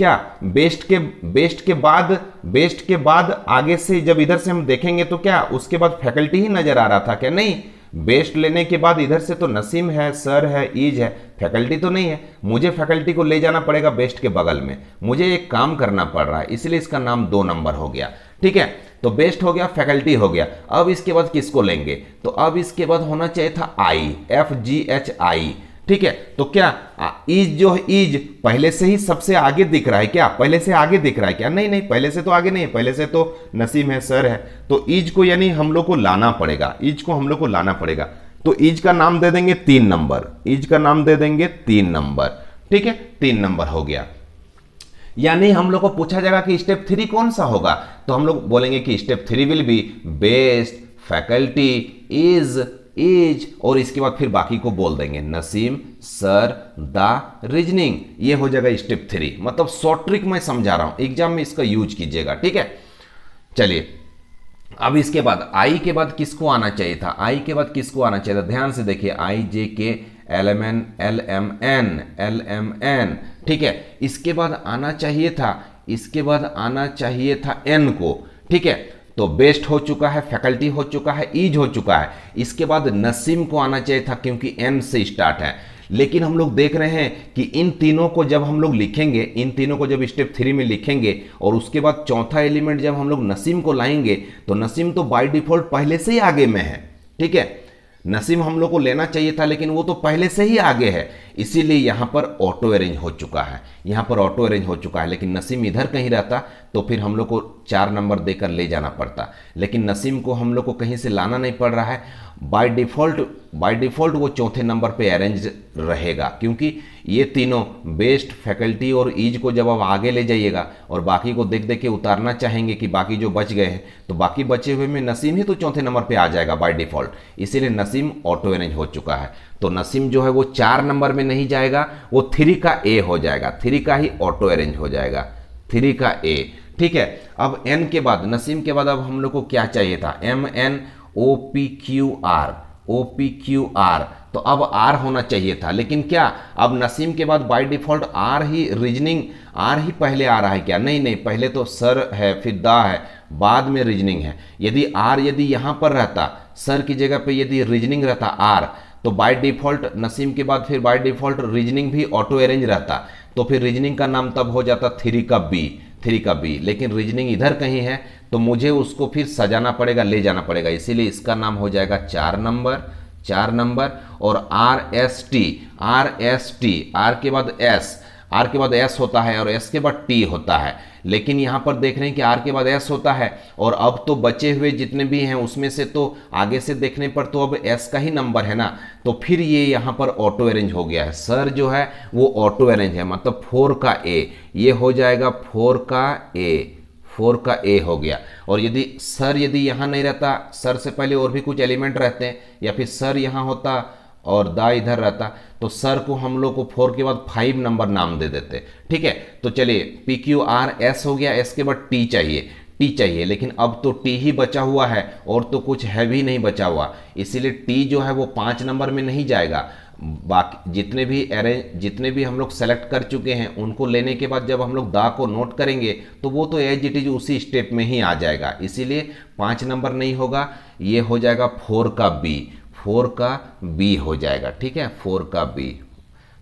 क्या बेस्ट के बेस्ट के बाद बेस्ट के बाद आगे से जब इधर से हम देखेंगे तो क्या उसके बाद फैकल्टी ही नजर आ रहा था क्या नहीं बेस्ट लेने के बाद इधर से तो नसीम है सर है ईज है फैकल्टी तो नहीं है मुझे फैकल्टी को ले जाना पड़ेगा बेस्ट के बगल में मुझे एक काम करना पड़ रहा है इसलिए इसका नाम दो नंबर हो गया ठीक है तो बेस्ट हो गया फैकल्टी हो गया अब इसके बाद किसको लेंगे तो अब इसके बाद होना चाहिए था I F G H I ठीक है तो क्या इज जो है इज पहले से ही सबसे आगे दिख रहा है क्या पहले से आगे दिख रहा है क्या नहीं नहीं पहले से तो आगे नहीं है पहले से तो नसीम है सर है तो इज को यानी हम लोग को लाना पड़ेगा इज को हम लोग को लाना पड़ेगा तो इज का नाम दे देंगे तीन नंबर इज का नाम दे देंगे तीन नंबर ठीक है तीन नंबर हो गया यानी हम लोग को पूछा जाएगा कि स्टेप थ्री कौन सा होगा तो हम लोग बोलेंगे कि step three will be best faculty is as और इसके बाद फिर बाकी को बोल देंगे नसीम सर द रीजनिंग ये हो जाएगा स्टेप थ्री मतलब शॉर्ट ट्रिक मैं समझा रहा हूं एग्जाम में इसका यूज कीजिएगा ठीक है चलिए अब इसके बाद आई के बाद किसको आना चाहिए था आई के बाद किसको आना चाहिए था ध्यान से देखिए I J K L M N L M N L M N ठीक है इसके बाद आना चाहिए था इसके बाद आना चाहिए था एन को ठीक है तो बेस्ट हो चुका है फैकल्टी हो चुका है ईज हो चुका है इसके बाद नसीम को आना चाहिए था क्योंकि एम से स्टार्ट है लेकिन हम लोग देख रहे हैं कि इन तीनों को जब हम लोग लिखेंगे इन तीनों को जब स्टेप थ्री में लिखेंगे और उसके बाद चौथा एलिमेंट जब हम लोग नसीम को लाएंगे तो नसीम तो बाय डिफॉल्ट पहले से ही आगे में है ठीक है नसीम हम लोग को लेना चाहिए था लेकिन वो तो पहले से ही आगे है इसीलिए यहाँ पर ऑटो अरेंज हो चुका है यहाँ पर ऑटो अरेंज हो चुका है लेकिन नसीम इधर कहीं रहता तो फिर हम लोग को चार नंबर देकर ले जाना पड़ता लेकिन नसीम को हम लोग को कहीं से लाना नहीं पड़ रहा है बाय डिफ़ॉल्ट बाय डिफ़ॉल्ट वो चौथे नंबर पे अरेंज रहेगा क्योंकि ये तीनों बेस्ट फैकल्टी और ईज को जब आप आगे ले जाइएगा और बाकी को देख देख के उतारना चाहेंगे कि बाकी जो बच गए हैं तो बाकी बचे हुए में नसीम ही तो चौथे नंबर पे आ जाएगा बाय डिफ़ॉल्ट इसीलिए नसीम ऑटो अरेंज हो चुका है तो नसीम जो है वो चार नंबर में नहीं जाएगा वो थ्री का ए हो जाएगा थ्री का ही ऑटो अरेंज हो जाएगा थ्री का ए ठीक है अब एन के बाद नसीम के बाद अब हम लोग को क्या चाहिए था M N O P Q R O P Q R तो अब आर होना चाहिए था लेकिन क्या अब नसीम के बाद बाय डिफॉल्ट आर ही रीजनिंग आर ही पहले आ रहा है क्या नहीं नहीं पहले तो सर है फिर दा है बाद में रीजनिंग है यदि आर यदि यहाँ पर रहता सर की जगह पे यदि रीजनिंग रहता आर तो बाय डिफॉल्ट नसीम के बाद फिर बाय डिफॉल्ट रीजनिंग भी ऑटो अरेंज रहता तो फिर रीजनिंग का नाम तब हो जाता थ्री का बी थ्री का बी लेकिन रीजनिंग इधर कहीं है तो मुझे उसको फिर सजाना पड़ेगा ले जाना पड़ेगा इसीलिए इसका नाम हो जाएगा चार नंबर चार नंबर और R S T R S T R के बाद एस आर के बाद एस होता है और एस के बाद टी होता है लेकिन यहाँ पर देख रहे हैं कि आर के बाद एस होता है और अब तो बचे हुए जितने भी हैं उसमें से तो आगे से देखने पर तो अब एस का ही नंबर है ना तो फिर ये यहाँ पर ऑटो अरेंज हो गया है सर जो है वो ऑटो अरेंज है मतलब फोर का ए ये हो जाएगा फोर का ए फोर का ए हो गया और यदि सर यदि यहाँ नहीं रहता सर से पहले और भी कुछ एलिमेंट रहते हैं या फिर सर यहाँ होता और दा इधर रहता तो सर को हम लोग को फोर के बाद फाइव नंबर नाम दे देते ठीक है तो चलिए पी क्यू आर एस हो गया एस के बाद टी चाहिए टी चाहिए लेकिन अब तो टी ही बचा हुआ है और तो कुछ है भी नहीं बचा हुआ इसीलिए टी जो है वो पाँच नंबर में नहीं जाएगा बाकी जितने भी अरेंज जितने भी हम लोग सेलेक्ट कर चुके हैं उनको लेने के बाद जब हम लोग दा को नोट करेंगे तो वो तो एज इट इज उसी स्टेप में ही आ जाएगा इसीलिए पाँच नंबर नहीं होगा ये हो जाएगा फोर का बी फोर का बी हो जाएगा ठीक है फोर का बी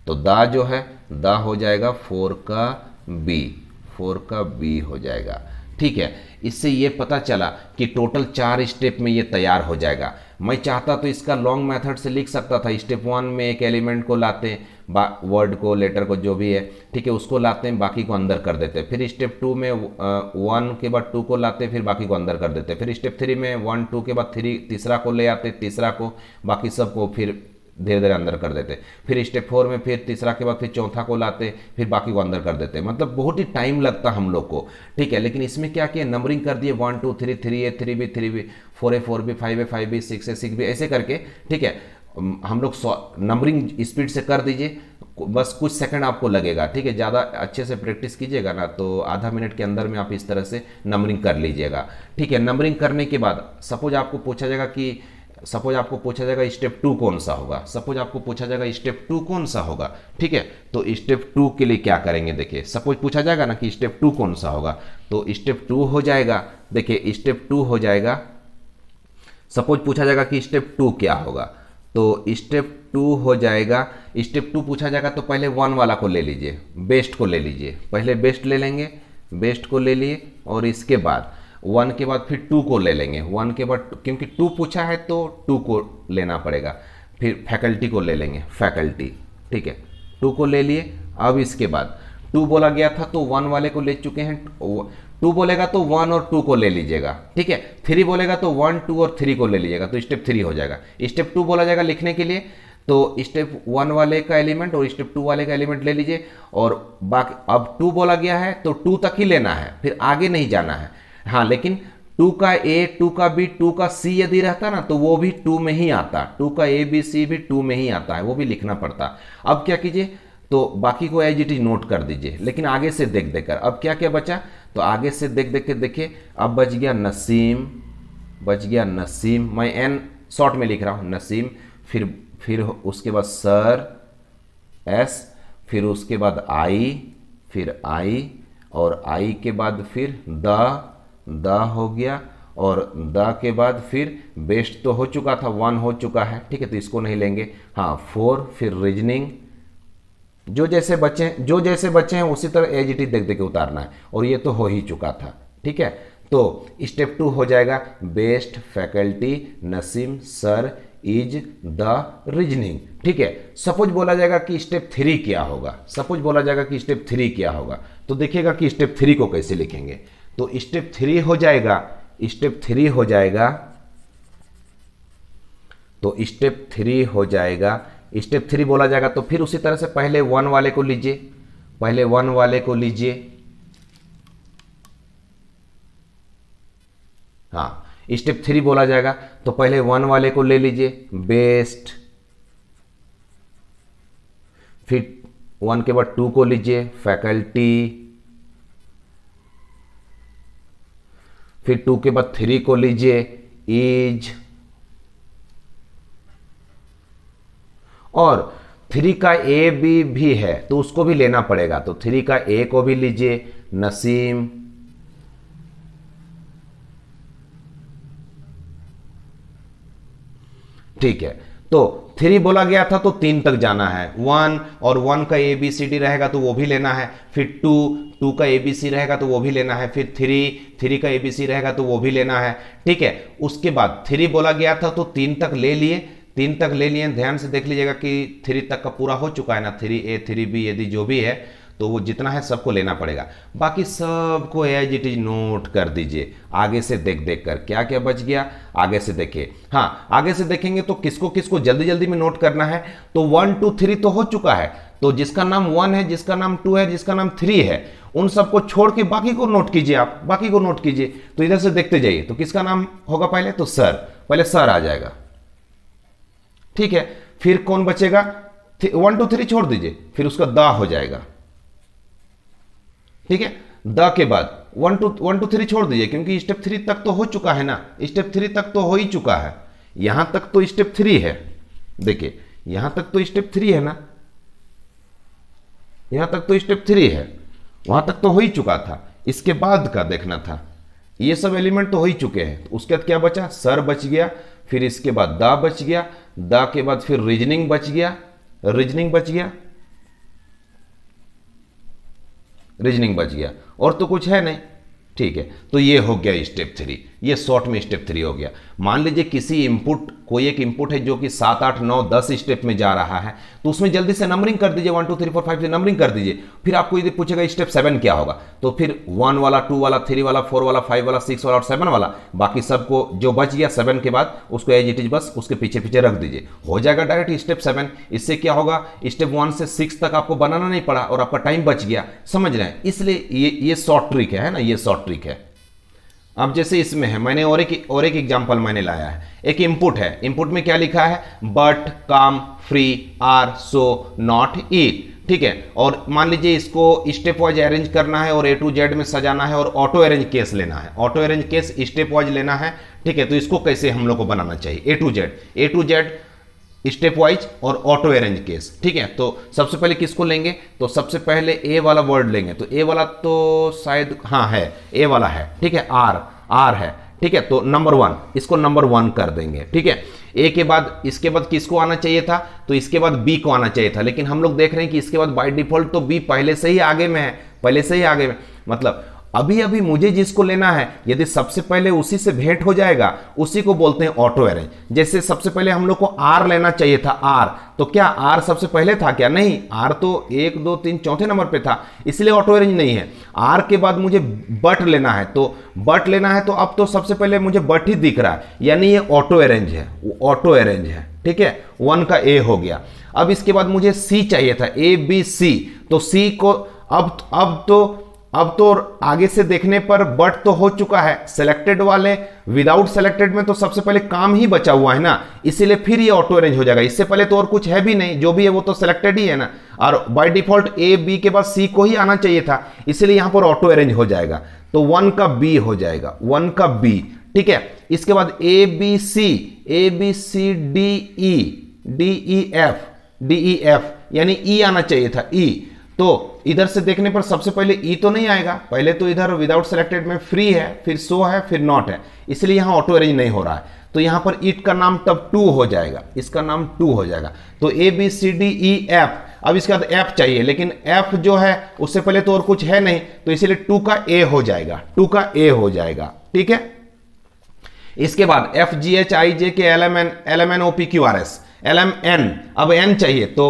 तो दा जो है दा हो जाएगा फोर का बी फोर का बी हो जाएगा ठीक है इससे ये पता चला कि टोटल चार स्टेप में ये तैयार हो जाएगा मैं चाहता तो इसका लॉन्ग मेथड से लिख सकता था स्टेप वन में एक एलिमेंट को लाते वर्ड को लेटर को जो भी है ठीक है उसको लाते हैं बाकी को अंदर कर देते हैं फिर स्टेप टू में वन के बाद टू को लाते हैं फिर बाकी को अंदर कर देते हैं फिर स्टेप थ्री में वन टू के बाद थ्री तीसरा को ले आते तीसरा को बाकी सब को फिर धीरे धीरे अंदर कर देते फिर स्टेप फोर में फिर तीसरा के बाद फिर चौथा को लाते फिर बाकी को अंदर कर देते मतलब बहुत ही टाइम लगता हम लोग को ठीक है लेकिन इसमें क्या किया नंबरिंग कर दिए one two three three A three B three B four A four B five A five B six A six B ऐसे करके ठीक है हम लोग नंबरिंग स्पीड से कर दीजिए बस कुछ सेकंड आपको लगेगा ठीक है ज़्यादा अच्छे से प्रैक्टिस कीजिएगा ना तो आधा मिनट के अंदर में आप इस तरह से नंबरिंग कर लीजिएगा ठीक है नंबरिंग करने के बाद सपोज आपको पूछा जाएगा कि सपोज आपको पूछा जाएगा स्टेप टू कौन सा होगा सपोज आपको पूछा जाएगा स्टेप टू कौन सा होगा ठीक है तो स्टेप टू के लिए क्या करेंगे देखिए सपोज पूछा जाएगा ना कि स्टेप टू कौन सा होगा तो स्टेप टू हो जाएगा देखिए स्टेप टू हो जाएगा सपोज पूछा जाएगा कि स्टेप टू क्या होगा तो स्टेप टू हो जाएगा स्टेप टू पूछा जाएगा तो पहले वन वाला को ले लीजिए बेस्ट को ले लीजिए पहले बेस्ट ले लेंगे बेस्ट को ले लिए और इसके बाद वन के बाद फिर टू को ले लेंगे वन के बाद क्योंकि टू पूछा है तो टू को लेना पड़ेगा फिर फैकल्टी को ले लेंगे फैकल्टी ठीक है टू को ले लिए अब इसके बाद टू बोला गया था तो वन वाले को ले चुके हैं टू बोलेगा तो वन और टू को ले लीजिएगा ठीक है थ्री बोलेगा तो वन टू और थ्री को ले लीजिएगा तो स्टेप थ्री हो जाएगा स्टेप टू बोला जाएगा लिखने के लिए तो स्टेप वन वाले का एलिमेंट और स्टेप टू वाले का एलिमेंट ले लीजिए और बाकी अब टू बोला गया है तो टू तक ही लेना है फिर आगे नहीं जाना है हाँ लेकिन टू का ए टू का बी टू का सी यदि रहता ना तो वो भी टू में ही आता टू का ए बी सी भी टू में ही आता है वो भी लिखना पड़ता अब क्या कीजिए तो बाकी को एज इट इज नोट कर दीजिए लेकिन आगे से देख देख कर अब क्या क्या बचा तो आगे से देख देख के देखिए अब बच गया नसीम बच गया नसीम मैं एन शॉर्ट में लिख रहा हूँ नसीम फिर फिर उसके बाद सर एस फिर उसके बाद आई फिर आई और आई के बाद फिर द द हो गया और द के बाद फिर बेस्ट तो हो चुका था वन हो चुका है ठीक है तो इसको नहीं लेंगे हाँ फोर फिर रीजनिंग जो जैसे बचे जो जैसे बचे हैं उसी तरह एज इट इज देख देख उतारना है और ये तो हो ही चुका था ठीक है तो स्टेप टू हो जाएगा best faculty Naseem sir is the reasoning ठीक है सपोज बोला जाएगा कि स्टेप थ्री क्या होगा सपोज बोला जाएगा कि स्टेप थ्री क्या होगा तो देखिएगा कि स्टेप थ्री को कैसे लिखेंगे तो स्टेप थ्री हो जाएगा स्टेप थ्री हो जाएगा तो स्टेप थ्री हो जाएगा स्टेप थ्री बोला जाएगा तो फिर उसी तरह से पहले वन वाले को लीजिए पहले वन वाले को लीजिए हाँ स्टेप थ्री बोला जाएगा तो पहले वन वाले को ले लीजिए बेस्ट फिर वन के बाद टू को लीजिए फैकल्टी फिर टू के बाद थ्री को लीजिए इज और थ्री का ए बी भी है तो उसको भी लेना पड़ेगा तो थ्री का ए को भी लीजिए नसीम ठीक है तो थ्री बोला गया था तो तीन तक जाना है वन और वन का ए बी सी डी रहेगा तो वो भी लेना है फिर टू टू का ए बी सी रहेगा तो वो भी लेना है फिर थ्री थ्री का ए बी सी रहेगा तो वो भी लेना है ठीक है उसके बाद थ्री बोला गया था तो तीन तक ले लिए तीन तक ले लिए ध्यान से देख लीजिएगा कि थ्री तक का पूरा हो चुका है ना थ्री ए थ्री बी यदि जो भी है तो वो जितना है सबको लेना पड़ेगा बाकी सबको एज इट इज नोट कर दीजिए आगे से देख देख कर क्या क्या बच गया आगे से देखिए हाँ आगे से देखेंगे तो किसको किसको जल्दी जल्दी में नोट करना है तो वन टू थ्री तो हो चुका है तो जिसका नाम वन है जिसका नाम टू है जिसका नाम थ्री है उन सबको छोड़ के बाकी को नोट कीजिए आप बाकी को नोट कीजिए तो इधर से देखते जाइए तो किसका नाम होगा पहले तो सर पहले सर आ जाएगा ठीक है फिर कौन बचेगा वन टू थ्री छोड़ दीजिए फिर उसका द हो जाएगा ठीक है द के बाद one two one two three छोड़ दीजिए क्योंकि स्टेप थ्री तक तो हो चुका है ना स्टेप थ्री तक तो हो ही चुका है यहां तक तो स्टेप थ्री है देखिए यहां तक तो स्टेप थ्री है ना यहां तक तो स्टेप थ्री है वहां तक तो हो ही चुका था इसके बाद का देखना था ये सब एलिमेंट तो हो ही चुके हैं तो उसके बाद क्या बचा सर बच गया फिर इसके बाद दा बच गया द के बाद फिर रीजनिंग बच गया रीजनिंग बच गया रीजनिंग बच गया और तो कुछ है नहीं ठीक है तो ये हो गया स्टेप थ्री ये शॉर्ट में स्टेप थ्री हो गया मान लीजिए किसी इनपुट कोई एक इनपुट है जो कि सात आठ नौ दस स्टेप में जा रहा है तो उसमें जल्दी से नंबरिंग कर दीजिए one two three four five से नंबरिंग कर दीजिए फिर आपको यदि पूछेगा स्टेप सेवन क्या होगा तो फिर वन वाला टू वाला थ्री वाला फोर वाला फाइव वाला सिक्स वाला और सेवन वाला बाकी सबको जो बच गया सेवन के बाद उसको एज इट इज बस उसके पीछे पीछे रख दीजिए हो जाएगा डायरेक्ट स्टेप सेवन इससे क्या होगा स्टेप वन से सिक्स तक आपको बनाना नहीं पड़ा और आपका टाइम बच गया समझ रहे हैं इसलिए ये ये शॉर्ट ट्रिक है ना ये शॉर्ट ट्रिक है अब जैसे इसमें है मैंने और एक और एक एग्जाम्पल मैंने लाया है एक इनपुट है इनपुट में क्या लिखा है बट काम free are so not it ठीक है और मान लीजिए इसको स्टेप वाइज अरेंज करना है और ए टू जेड में सजाना है और ऑटो अरेंज केस लेना है auto arrange case step wise लेना है ठीक है तो इसको कैसे हम लोग को बनाना चाहिए A to Z A to Z step wise और ऑटो अरेंज केस ठीक है तो सबसे पहले किसको लेंगे तो सबसे पहले ए वाला वर्ड लेंगे तो ए वाला तो शायद हाँ है ए वाला है ठीक है आर आर है ठीक है तो नंबर वन इसको नंबर वन कर देंगे ठीक है ए के बाद इसके बाद किसको आना चाहिए था तो इसके बाद बी को आना चाहिए था लेकिन हम लोग देख रहे हैं कि इसके बाद बाई डिफॉल्ट तो बी पहले से ही आगे में है पहले से ही आगे में मतलब अभी अभी मुझे जिसको लेना है यदि सबसे पहले उसी से भेंट हो जाएगा उसी को बोलते हैं ऑटो अरेंज जैसे सबसे पहले हम लोग को आर लेना चाहिए था आर तो क्या आर सबसे पहले था क्या नहीं आर तो एक दो तीन चौथे नंबर पे था इसलिए ऑटो अरेंज नहीं है आर के बाद मुझे बट लेना है तो बट लेना है तो अब तो सबसे पहले मुझे बट ही दिख रहा है यानी ये ऑटो अरेंज है ऑटो अरेंज है ठीक है वन का ए हो गया अब इसके बाद मुझे सी चाहिए था ए बी सी तो सी को अब अब तो अब तो आगे से देखने पर बट तो हो चुका है सेलेक्टेड वाले विदाउट सेलेक्टेड में तो सबसे पहले काम ही बचा हुआ है ना इसीलिए फिर ये ऑटो अरेंज हो जाएगा इससे पहले तो और कुछ है भी नहीं जो भी है वो तो सेलेक्टेड ही है ना और बाय डिफॉल्ट ए बी के बाद सी को ही आना चाहिए था इसीलिए यहां पर ऑटो अरेंज हो जाएगा तो वन का बी हो जाएगा वन का बी ठीक है इसके बाद A B C A B C D E D E F D E F यानी ई e आना चाहिए था ई e. तो इधर से देखने पर सबसे पहले ई e तो नहीं आएगा पहले तो इधर विदाउट सेलेक्टेड में फ्री है फिर सो है फिर नॉट है इसलिए यहाँ ऑटो अरेंज नहीं हो रहा है तो यहाँ पर ईट का नाम तब टू हो जाएगा इसका नाम टू हो जाएगा तो A B C D E F अब इसके बाद एफ चाहिए लेकिन एफ जो है उससे पहले तो और कुछ है नहीं तो इसीलिए टू का ए हो जाएगा टू का ए हो जाएगा ठीक है इसके बाद F G H I J K L M N L M N O P Q R S L M N अब एन चाहिए तो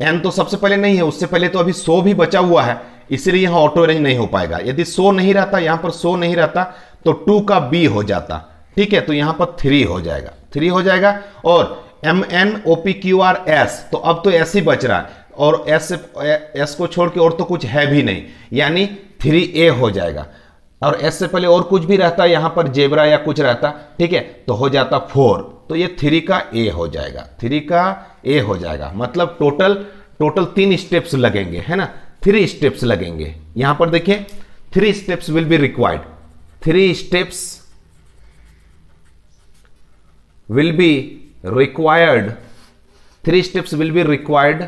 एन तो सबसे पहले नहीं है उससे पहले तो अभी सो भी बचा हुआ है इसीलिए यहां ऑटो अरेंज नहीं हो पाएगा यदि सो नहीं रहता यहाँ पर सो नहीं रहता तो टू का बी हो जाता ठीक है तो यहाँ पर थ्री हो जाएगा थ्री हो जाएगा और M N O P Q R S तो अब तो एस ही बच रहा है और एस एस को छोड़ के और तो कुछ है भी नहीं यानी थ्री ए हो जाएगा और एस से पहले और कुछ भी रहता यहां पर जेबरा या कुछ रहता ठीक है तो हो जाता फोर तो ये थ्री का ए हो जाएगा थ्री का ए हो जाएगा मतलब टोटल टोटल तीन स्टेप्स लगेंगे है ना थ्री स्टेप्स लगेंगे यहां पर देखिए three steps will be required three steps will be required three steps will be required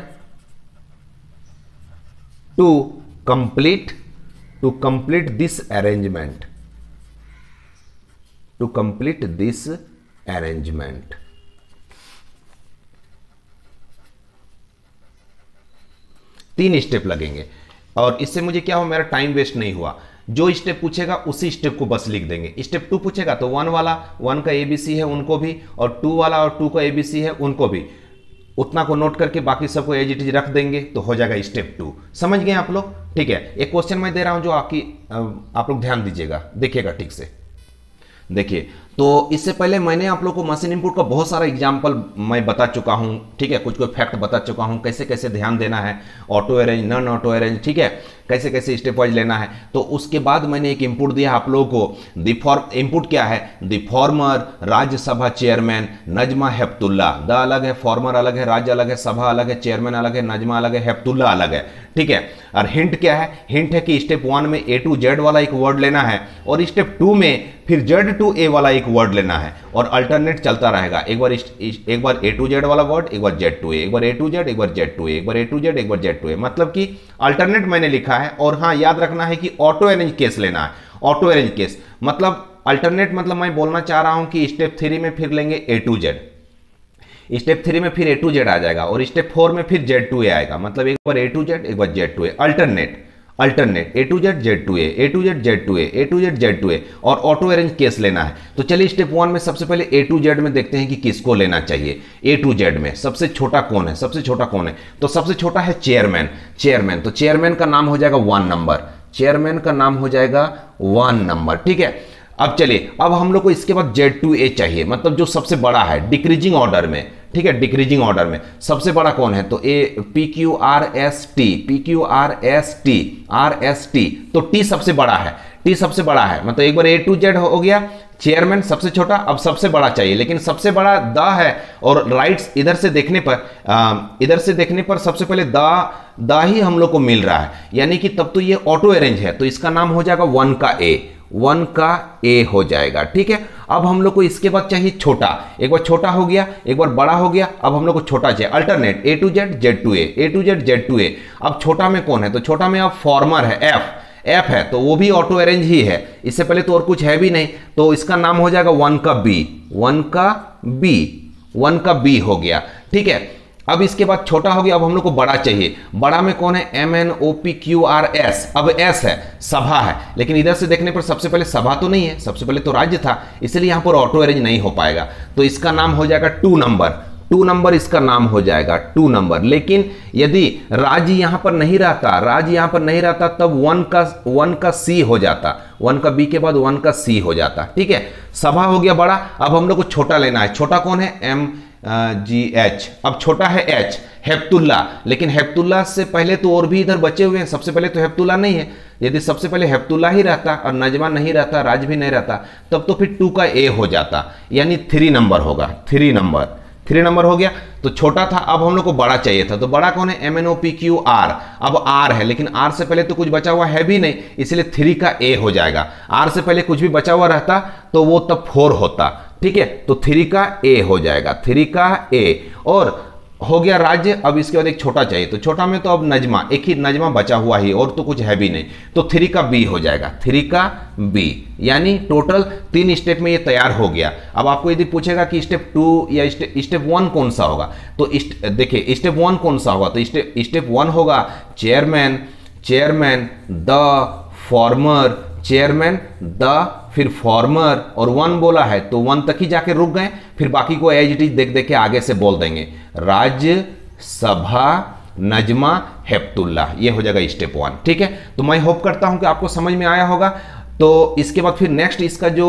to complete to complete this arrangement to complete this arrangement. तीन स्टेप लगेंगे और इससे मुझे क्या हो मेरा टाइम वेस्ट नहीं हुआ जो स्टेप पूछेगा उसी स्टेप को बस लिख देंगे स्टेप टू पूछेगा तो वन वाला वन का एबीसी है उनको भी और टू वाला और टू का एबीसी है उनको भी उतना को नोट करके बाकी सबको एज इट इज रख देंगे तो हो जाएगा स्टेप टू समझ गए आप लोग ठीक है एक क्वेश्चन मैं दे रहा हूं जो आपकी आप लोग ध्यान दीजिएगा देखिएगा ठीक से देखिए तो इससे पहले मैंने आप लोग को मशीन इनपुट का बहुत सारा एग्जाम्पल मैं बता चुका हूँ ठीक है कुछ कुछ फैक्ट बता चुका हूँ कैसे कैसे ध्यान देना है auto arrange non auto arrange ठीक है कैसे कैसे स्टेप वाइज लेना है तो उसके बाद मैंने एक इनपुट दिया आप लोगों को दी इनपुट क्या है the former Rajya Sabha chairman Najma Heptulla the अलग है फॉर्मर अलग है राज्य अलग है सभा अलग है चेयरमैन अलग है नजमा अलग है हेप्तुल्ला अलग है ठीक है और हिंट क्या है हिंट है कि स्टेप वन में ए टू जेड वाला एक वर्ड लेना है और स्टेप टू में फिर जेड टू ए वाला एक वर्ड लेना है और अल्टरनेट चलता रहेगा एक बार एक बार ए टू जेड वाला वर्ड एक बार जेड टू ए एक बार ए टू जेड एक बार जेड टू ए एक बार ए टू जेड एक बार जेड टू ए मतलब कि अल्टरनेट मैंने लिखा है है और हाँ याद रखना है कि ऑटो अरेंज केस लेना है ऑटो अरेंज केस मतलब अल्टरनेट मतलब मैं बोलना चाह रहा हूं कि स्टेप थ्री में फिर लेंगे A to Z step three में फिर ए टू जेड आ जाएगा और स्टेप फोर में फिर जेड टू ए आएगा मतलब एक बार ए टू जेड एक बार Z to A alternate alternate A to Z Z to A A to Z Z to A A to Z Z to A और ऑटो अरेंज केस लेना है तो चलिए स्टेप वन में सबसे पहले ए टू जेड में देखते हैं कि किसको लेना चाहिए ए टू जेड में सबसे छोटा कौन है सबसे छोटा कौन है तो सबसे छोटा है चेयरमैन चेयरमैन तो चेयरमैन का नाम हो जाएगा वन नंबर चेयरमैन का नाम हो जाएगा वन नंबर ठीक है अब चलिए अब हम लोग को इसके बाद जेड टू ए चाहिए मतलब जो सबसे बड़ा है डिक्रीजिंग ऑर्डर में ठीक है डिक्रीजिंग ऑर्डर में सबसे बड़ा कौन है तो A P Q R S T P Q R S T R S T तो टी सबसे बड़ा है टी सबसे बड़ा है मतलब एक बार ए टू जेड हो गया चेयरमैन सबसे छोटा अब सबसे बड़ा चाहिए लेकिन सबसे बड़ा द है और राइट्स इधर से देखने पर आ, इधर से देखने पर सबसे पहले द द ही हम लोग को मिल रहा है यानी कि तब तो ये ऑटो अरेंज है तो इसका नाम हो जाएगा वन का ए वन का ए हो जाएगा ठीक है अब हम लोग को इसके बाद चाहिए छोटा एक बार छोटा हो गया एक बार बड़ा हो गया अब हम लोग को छोटा चाहिए alternate A to Z Z to A A to Z Z to A अब छोटा में कौन है तो छोटा में अब फॉर्मर है एफ एफ है तो वो भी ऑटो अरेंज ही है इससे पहले तो और कुछ है भी नहीं तो इसका नाम हो जाएगा वन का बी वन का बी वन का बी हो गया ठीक है अब इसके बाद छोटा हो गया अब हम लोग को बड़ा चाहिए बड़ा में कौन है M N O P Q R S अब एस है सभा है लेकिन इधर से देखने पर सबसे पहले सभा तो नहीं है सबसे पहले तो राज्य था इसलिए यहां पर ऑटो अरेंज नहीं हो पाएगा तो इसका नाम हो जाएगा टू नंबर टू नंबर इसका नाम हो जाएगा टू नंबर लेकिन यदि राज्य यहां पर नहीं रहता राज्य यहां पर नहीं रहता तब वन का वन का सी हो जाता वन का बी के बाद वन का सी हो जाता ठीक है सभा हो गया बड़ा अब हम लोग को छोटा लेना है छोटा कौन है एम जी एच अब छोटा है एच हेप्तुल्ला लेकिन हेप्तुल्ला से पहले तो और भी इधर बचे हुए हैं सबसे पहले तो हेप्तुल्ला नहीं है यदि सबसे पहले हेप्तुल्ला ही रहता और नजमा नहीं रहता राज भी नहीं रहता तब तो फिर टू का ए हो जाता यानी थ्री नंबर होगा थ्री नंबर थ्री नंबर हो गया तो छोटा था अब हम लोग को बड़ा चाहिए था तो बड़ा कौन है M N O P Q R अब आर है लेकिन आर से पहले तो कुछ बचा हुआ है भी नहीं इसलिए थ्री का ए हो जाएगा आर से पहले कुछ भी बचा हुआ रहता तो वो तब फोर होता ठीक है तो थ्री का ए हो जाएगा थ्री का ए और हो गया राज्य अब इसके बाद एक छोटा चाहिए तो छोटा में तो अब नजमा एक ही नजमा बचा हुआ ही और तो कुछ है भी नहीं तो थ्री का बी हो जाएगा थ्री का बी यानी टोटल तीन स्टेप में ये तैयार हो गया अब आपको यदि पूछेगा कि स्टेप टू या स्टेप वन कौन सा होगा तो देखिए स्टेप वन कौन सा होगा तो स्टेप स्टेप वन होगा chairman chairman the former chairman the फिर फॉर्मर और वन बोला है तो वन तक ही जाके रुक गए फिर बाकी को एज इट इज देख देख के आगे से बोल देंगे राज्य सभा नजमा हेप्तुल्ला ये हो जाएगा स्टेप वन ठीक है तो मैं होप करता हूं कि आपको समझ में आया होगा तो इसके बाद फिर नेक्स्ट इसका जो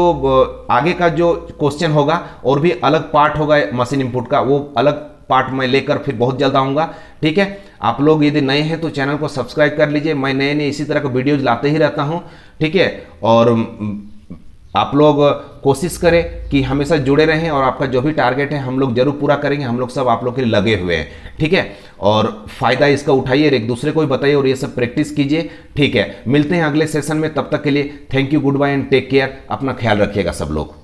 आगे का जो क्वेश्चन होगा और भी अलग पार्ट होगा मशीन इनपुट का वो अलग पार्ट मैं लेकर फिर बहुत जल्द आऊँगा ठीक है आप लोग यदि नए हैं तो चैनल को सब्सक्राइब कर लीजिए मैं नए नए इसी तरह के वीडियोज लाते ही रहता हूँ ठीक है और आप लोग कोशिश करें कि हमेशा जुड़े रहें और आपका जो भी टारगेट है हम लोग जरूर पूरा करेंगे हम लोग सब आप लोग के लिए लगे हुए हैं ठीक है और फ़ायदा इसका उठाइए एक दूसरे को भी बताइए और ये सब प्रैक्टिस कीजिए ठीक है मिलते हैं अगले सेशन में तब तक के लिए thank you goodbye and take care अपना ख्याल रखिएगा सब लोग